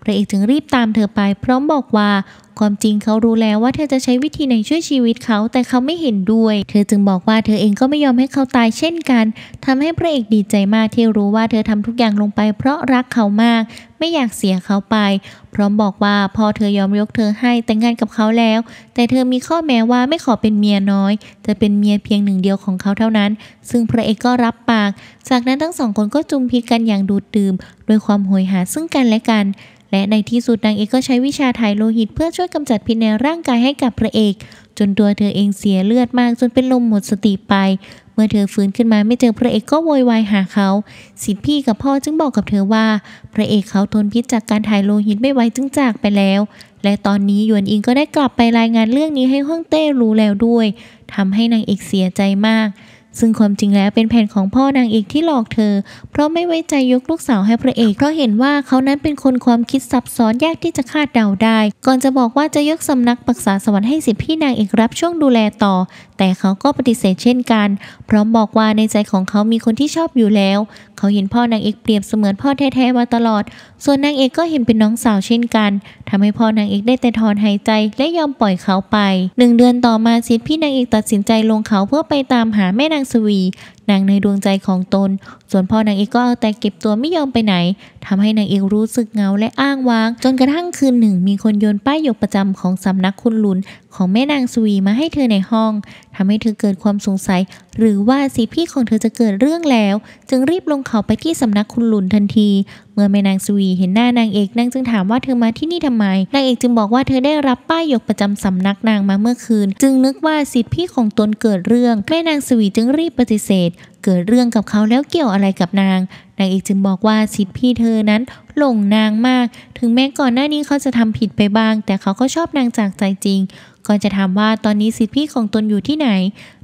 พระเอกจึงรีบตามเธอไป พร้อมบอกว่าความจริงเขารู้แล้วว่าเธอจะใช้วิธีไหนช่วยชีวิตเขาแต่เขาไม่เห็นด้วย เธอจึงบอกว่าเธอเองก็ไม่ยอมให้เขาตายเช่นกัน ทำให้พระเอกดีใจมากที่รู้ว่าเธอทำทุกอย่างลงไป เพราะรักเขามากไม่อยากเสียเขาไป พร้อมบอกว่าพอเธอยอมยกเธอให้แต่งงานกับเขาแล้ว แต่เธอมีข้อแม้ว่าไม่ขอเป็นเมียน้อยจะเป็นเมียเพียงหนึ่งเดียวของเขาเท่านั้น ซึ่งพระเอกก็รับปาก จากนั้นทั้งสองคนก็จุมพิกันอย่างดูดดื่มด้วยความโหยหาซึ่งกันและกันและในที่สุดนางเอกก็ใช้วิชาถ่ายโลหิตเพื่อช่วยกำจัดพิษในร่างกายให้กับพระเอก จนตัวเธอเองเสียเลือดมากจนเป็นลมหมดสติไป เมื่อเธอฟื้นขึ้นมาไม่เจอพระเอกก็โวยวายหาเขา สิทธิพี่กับพ่อจึงบอกกับเธอว่า พระเอกเขาทนพิษจากการถ่ายโลหิตไม่ไหวจึงจากไปแล้ว และตอนนี้หยวนอิงก็ได้กลับไปรายงานเรื่องนี้ให้ฮ่องเต้รู้แล้วด้วยทำให้นางเอกเสียใจมากซึ่งความจริงแล้วเป็นแผนของพ่อนางเอกที่หลอกเธอ เพราะไม่ไว้ใจยกลูกสาวให้พระเอก เพราะเห็นว่าเขานั้นเป็นคนความคิดซับซ้อนยากที่จะคาดเดาได้ ก่อนจะบอกว่าจะยกสำนักปรึกษาสวรรค์ให้สิบพี่นางเอกรับช่วงดูแลต่อ แต่เขาก็ปฏิเสธเช่นกันพร้อมบอกว่าในใจของเขามีคนที่ชอบอยู่แล้วเขาเห็นพ่อนางเอกเปรียบเสมือนพ่อแท้ๆมาตลอด ส่วนนางเอกก็เห็นเป็นน้องสาวเช่นกัน ทำให้พ่อนางเอกได้แต่ถอนหายใจและยอมปล่อยเขาไป หนึ่งเดือนต่อมาสิทธิพี่นางเอกตัดสินใจลงเขาเพื่อไปตามหาแม่นางสวีนางในดวงใจของตน ส่วนพ่อนางเอกก็เอาแต่เก็บตัวไม่ยอมไปไหน ทำให้นางเอกรู้สึกเงาและอ้างว้างจนกระทั่งคืนหนึ่ง มีคนโยนป้ายหยกประจำของสำนักคุณลุน ของแม่นางสวีมาให้เธอในห้อง ทำให้เธอเกิดความสงสัย หรือว่าสิพี่ของเธอจะเกิดเรื่องแล้ว จึงรีบลงเขาไปที่สำนักคุณลุนทันทีมื่อแม่นางสวีเห็นหน้านางเอกนางจึงถามว่าเธอมาที่นี่ทำไมนางเอกจึงบอกว่าเธอได้รับป้ายยกประจำสำนักนางมาเมื่อคืนจึงนึกว่าสิทธิพี่ของตนเกิดเรื่องแม่นางสวีจึงรีบปฏิเสธ เกิดเรื่องกับเขาแล้วเกี่ยวอะไรกับนางนางเอกจึงบอกว่าสิทธิพี่เธอนั้นหลงนางมาก ถึงแม้ก่อนหน้านี้เขาจะทำผิดไปบ้าง แต่เขาก็ชอบนางจากใจจริงก่อนจะถามว่าตอนนี้สิทธิพี่ของตนอยู่ที่ไหน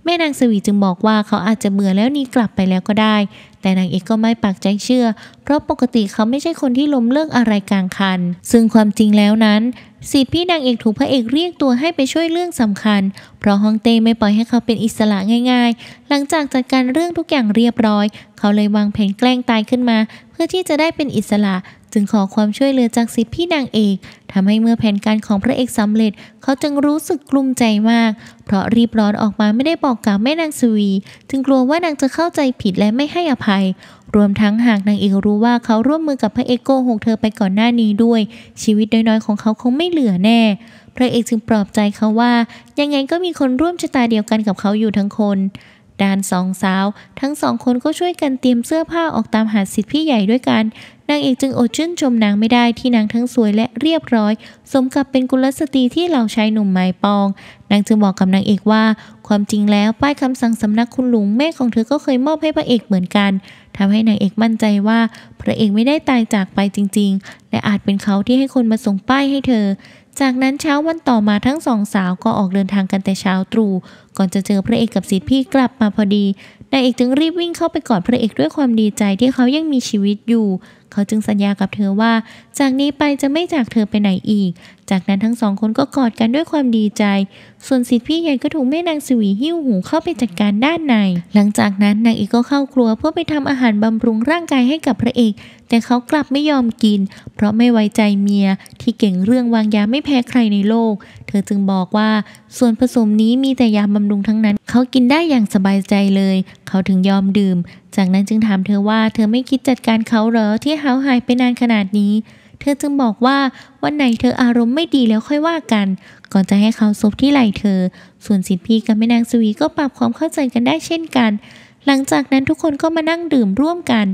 แม่นางสวีจึงบอกว่าเขาอาจจะเบื่อแล้วนี้กลับไปแล้วก็ได้แต่นางเอกก็ไม่ปักใจเชื่อ เพราะปกติเขาไม่ใช่คนที่ล้มเลิกอะไรกลางคัน ซึ่งความจริงแล้วนั้นสิทธิพี่นางเอกถูกพระเอกเรียกตัวให้ไปช่วยเรื่องสำคัญ เพราะฮองเต้ไม่ปล่อยให้เขาเป็นอิสระง่ายๆ หลังจากจัดการเรื่องทุกอย่างเรียบร้อย เขาเลยวางแผนแกล้งตายขึ้นมา เพื่อที่จะได้เป็นอิสระ จึงขอความช่วยเหลือจากสิทธิพี่นางเอก ทำให้เมื่อแผนการของพระเอกสำเร็จ เขาจึงรู้สึกกลุ้มใจมาก เพราะรีบร้อนออกมาไม่ได้บอกกล่าวแม่นางสวี จึงกลัวว่านางจะเข้าใจผิดและไม่ให้อภัยรวมทั้งหากนางเอกรู้ว่าเขาร่วมมือกับพระเอกโกหกเธอไปก่อนหน้านี้ด้วย ชีวิตน้อยๆของเขาคงไม่เหลือแน่ พระเอกจึงปลอบใจเขาว่ายังไงก็มีคนร่วมชะตาเดียวกันกับเขาอยู่ทั้งคนด้านสองสาวทั้งสองคนก็ช่วยกันเตรียมเสื้อผ้าออกตามหาสิทธิพี่ใหญ่ด้วยกันนางเอกจึงอดชื่นชมนางไม่ได้ที่นางทั้งสวยและเรียบร้อยสมกับเป็นกุลสตรีที่เหล่าชายหนุ่มหมายปอง นางจึงบอกกับนางเอกว่า ความจริงแล้วป้ายคำสั่งสำนักคุณหลุงแม่ของเธอก็เคยมอบให้พระเอกเหมือนกัน ทำให้นางเอกมั่นใจว่าพระเอกไม่ได้ตายจากไปจริงๆ และอาจเป็นเขาที่ให้คนมาส่งป้ายให้เธอ จากนั้นเช้าวันต่อมาทั้งสองสาวก็ออกเดินทางกันแต่เช้าตรู่ ก่อนจะเจอพระเอกกับสิทธิพี่กลับมาพอดี นางเอกจึงรีบวิ่งเข้าไปกอดพระเอกด้วยความดีใจที่เขายังมีชีวิตอยู่เขาจึงสัญญากับเธอว่า จากนี้ไปจะไม่จากเธอไปไหนอีก จากนั้นทั้งสองคนก็กอดกันด้วยความดีใจ ส่วนสิทธิพี่ใหญ่ก็ถูกแม่นางสวีหิ้วหูเข้าไปจัดการด้านใน หลังจากนั้นนางเอกก็เข้าครัวเพื่อไปทำอาหารบำรุงร่างกายให้กับพระเอก แต่เขากลับไม่ยอมกิน เพราะไม่ไว้ใจเมีย ที่เก่งเรื่องวางยาไม่แพ้ใครในโลกธอจึงบอกว่าส่วนผสมนี้มีแต่ยาบำรุงทั้งนั้น เขากินได้อย่างสบายใจเลย เขาถึงยอมดื่ม จากนั้นจึงถามเธอว่าเธอไม่คิดจัดการเขาเหรอที่เขาหายไปนานขนาดนี้ เธอจึงบอกว่าวันไหนเธออารมณ์ไม่ดีแล้วค่อยว่ากัน ก่อนจะให้เขาซบที่ไหล่เธอ ส่วนสินพีกับแม่นางสวีก็ปรับความเข้าใจกันได้เช่นกัน หลังจากนั้นทุกคนก็มานั่งดื่มร่วมกัน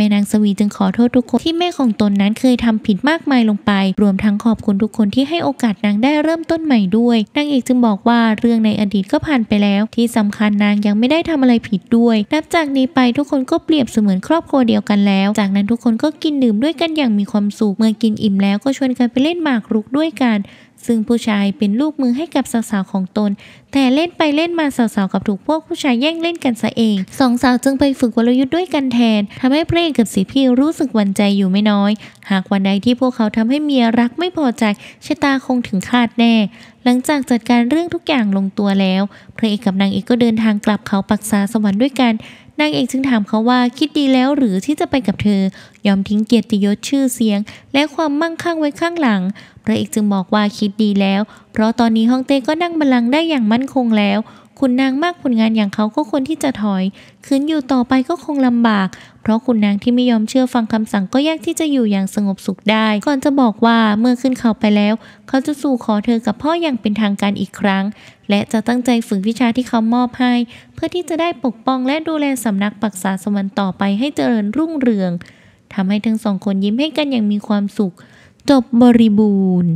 แม่นางสวีจึงขอโทษทุกคนที่แม่ของตนนั้นเคยทำผิดมากมายลงไป รวมทั้งขอบคุณทุกคนที่ให้โอกาสนางได้เริ่มต้นใหม่ด้วยนางเอกจึงบอกว่าเรื่องในอดีตก็ผ่านไปแล้ว ที่สำคัญนางยังไม่ได้ทำอะไรผิดด้วย นับจากนี้ไปทุกคนก็เปรียบเสมือนครอบครัวเดียวกันแล้ว จากนั้นทุกคนก็กินดื่มด้วยกันอย่างมีความสุขเมื่อกินอิ่มแล้วก็ชวนกันไปเล่นหมากรุกด้วยกันซึ่งผู้ชายเป็นลูกมือให้กับสาวๆของตน แต่เล่นไปเล่นมาสาวๆกับถูกพวกผู้ชายแย่งเล่นกันซะเองสองสาวจึงไปฝึกวรยุทธ์ด้วยกันแทน ทำให้เพร่อกกับสีพี่รู้สึกวันใจอยู่ไม่น้อย หากวันใดที่พวกเขาทำให้เมียรักไม่พอใจชะตาคงถึงคาดแน่ หลังจากจัดการเรื่องทุกอย่างลงตัวแล้วพระเอกกับนางเอกก็เดินทางกลับเขาปักษาสวรรค์ด้วยกันนางเอกจึงถามเขาว่าคิดดีแล้วหรือที่จะไปกับเธอ ยอมทิ้งเกียรติยศชื่อเสียงและความมั่งคั่งไว้ข้างหลังพระเอกจึงบอกว่าคิดดีแล้ว เพราะตอนนี้ฮ่องเต้ก็นั่งบัลลังก์ได้อย่างมั่นคงแล้วขุนนางมากผลงานอย่างเขาก็ควรที่จะถอยคืนอยู่ต่อไปก็คงลำบากเพราะขุนนางที่ไม่ยอมเชื่อฟังคำสั่งก็ยากที่จะอยู่อย่างสงบสุขได้ ก่อนจะบอกว่าเมื่อขึ้นเขาไปแล้ว เขาจะสู่ขอเธอกับพ่ออย่างเป็นทางการอีกครั้ง และจะตั้งใจฝึกวิชาที่เขามอบให้ เพื่อที่จะได้ปกป้องและดูแลสำนักปักษาสมันต่อไปให้เจริญรุ่งเรืองทำให้ทั้งสองคนยิ้มให้กันอย่างมีความสุข จบบริบูรณ์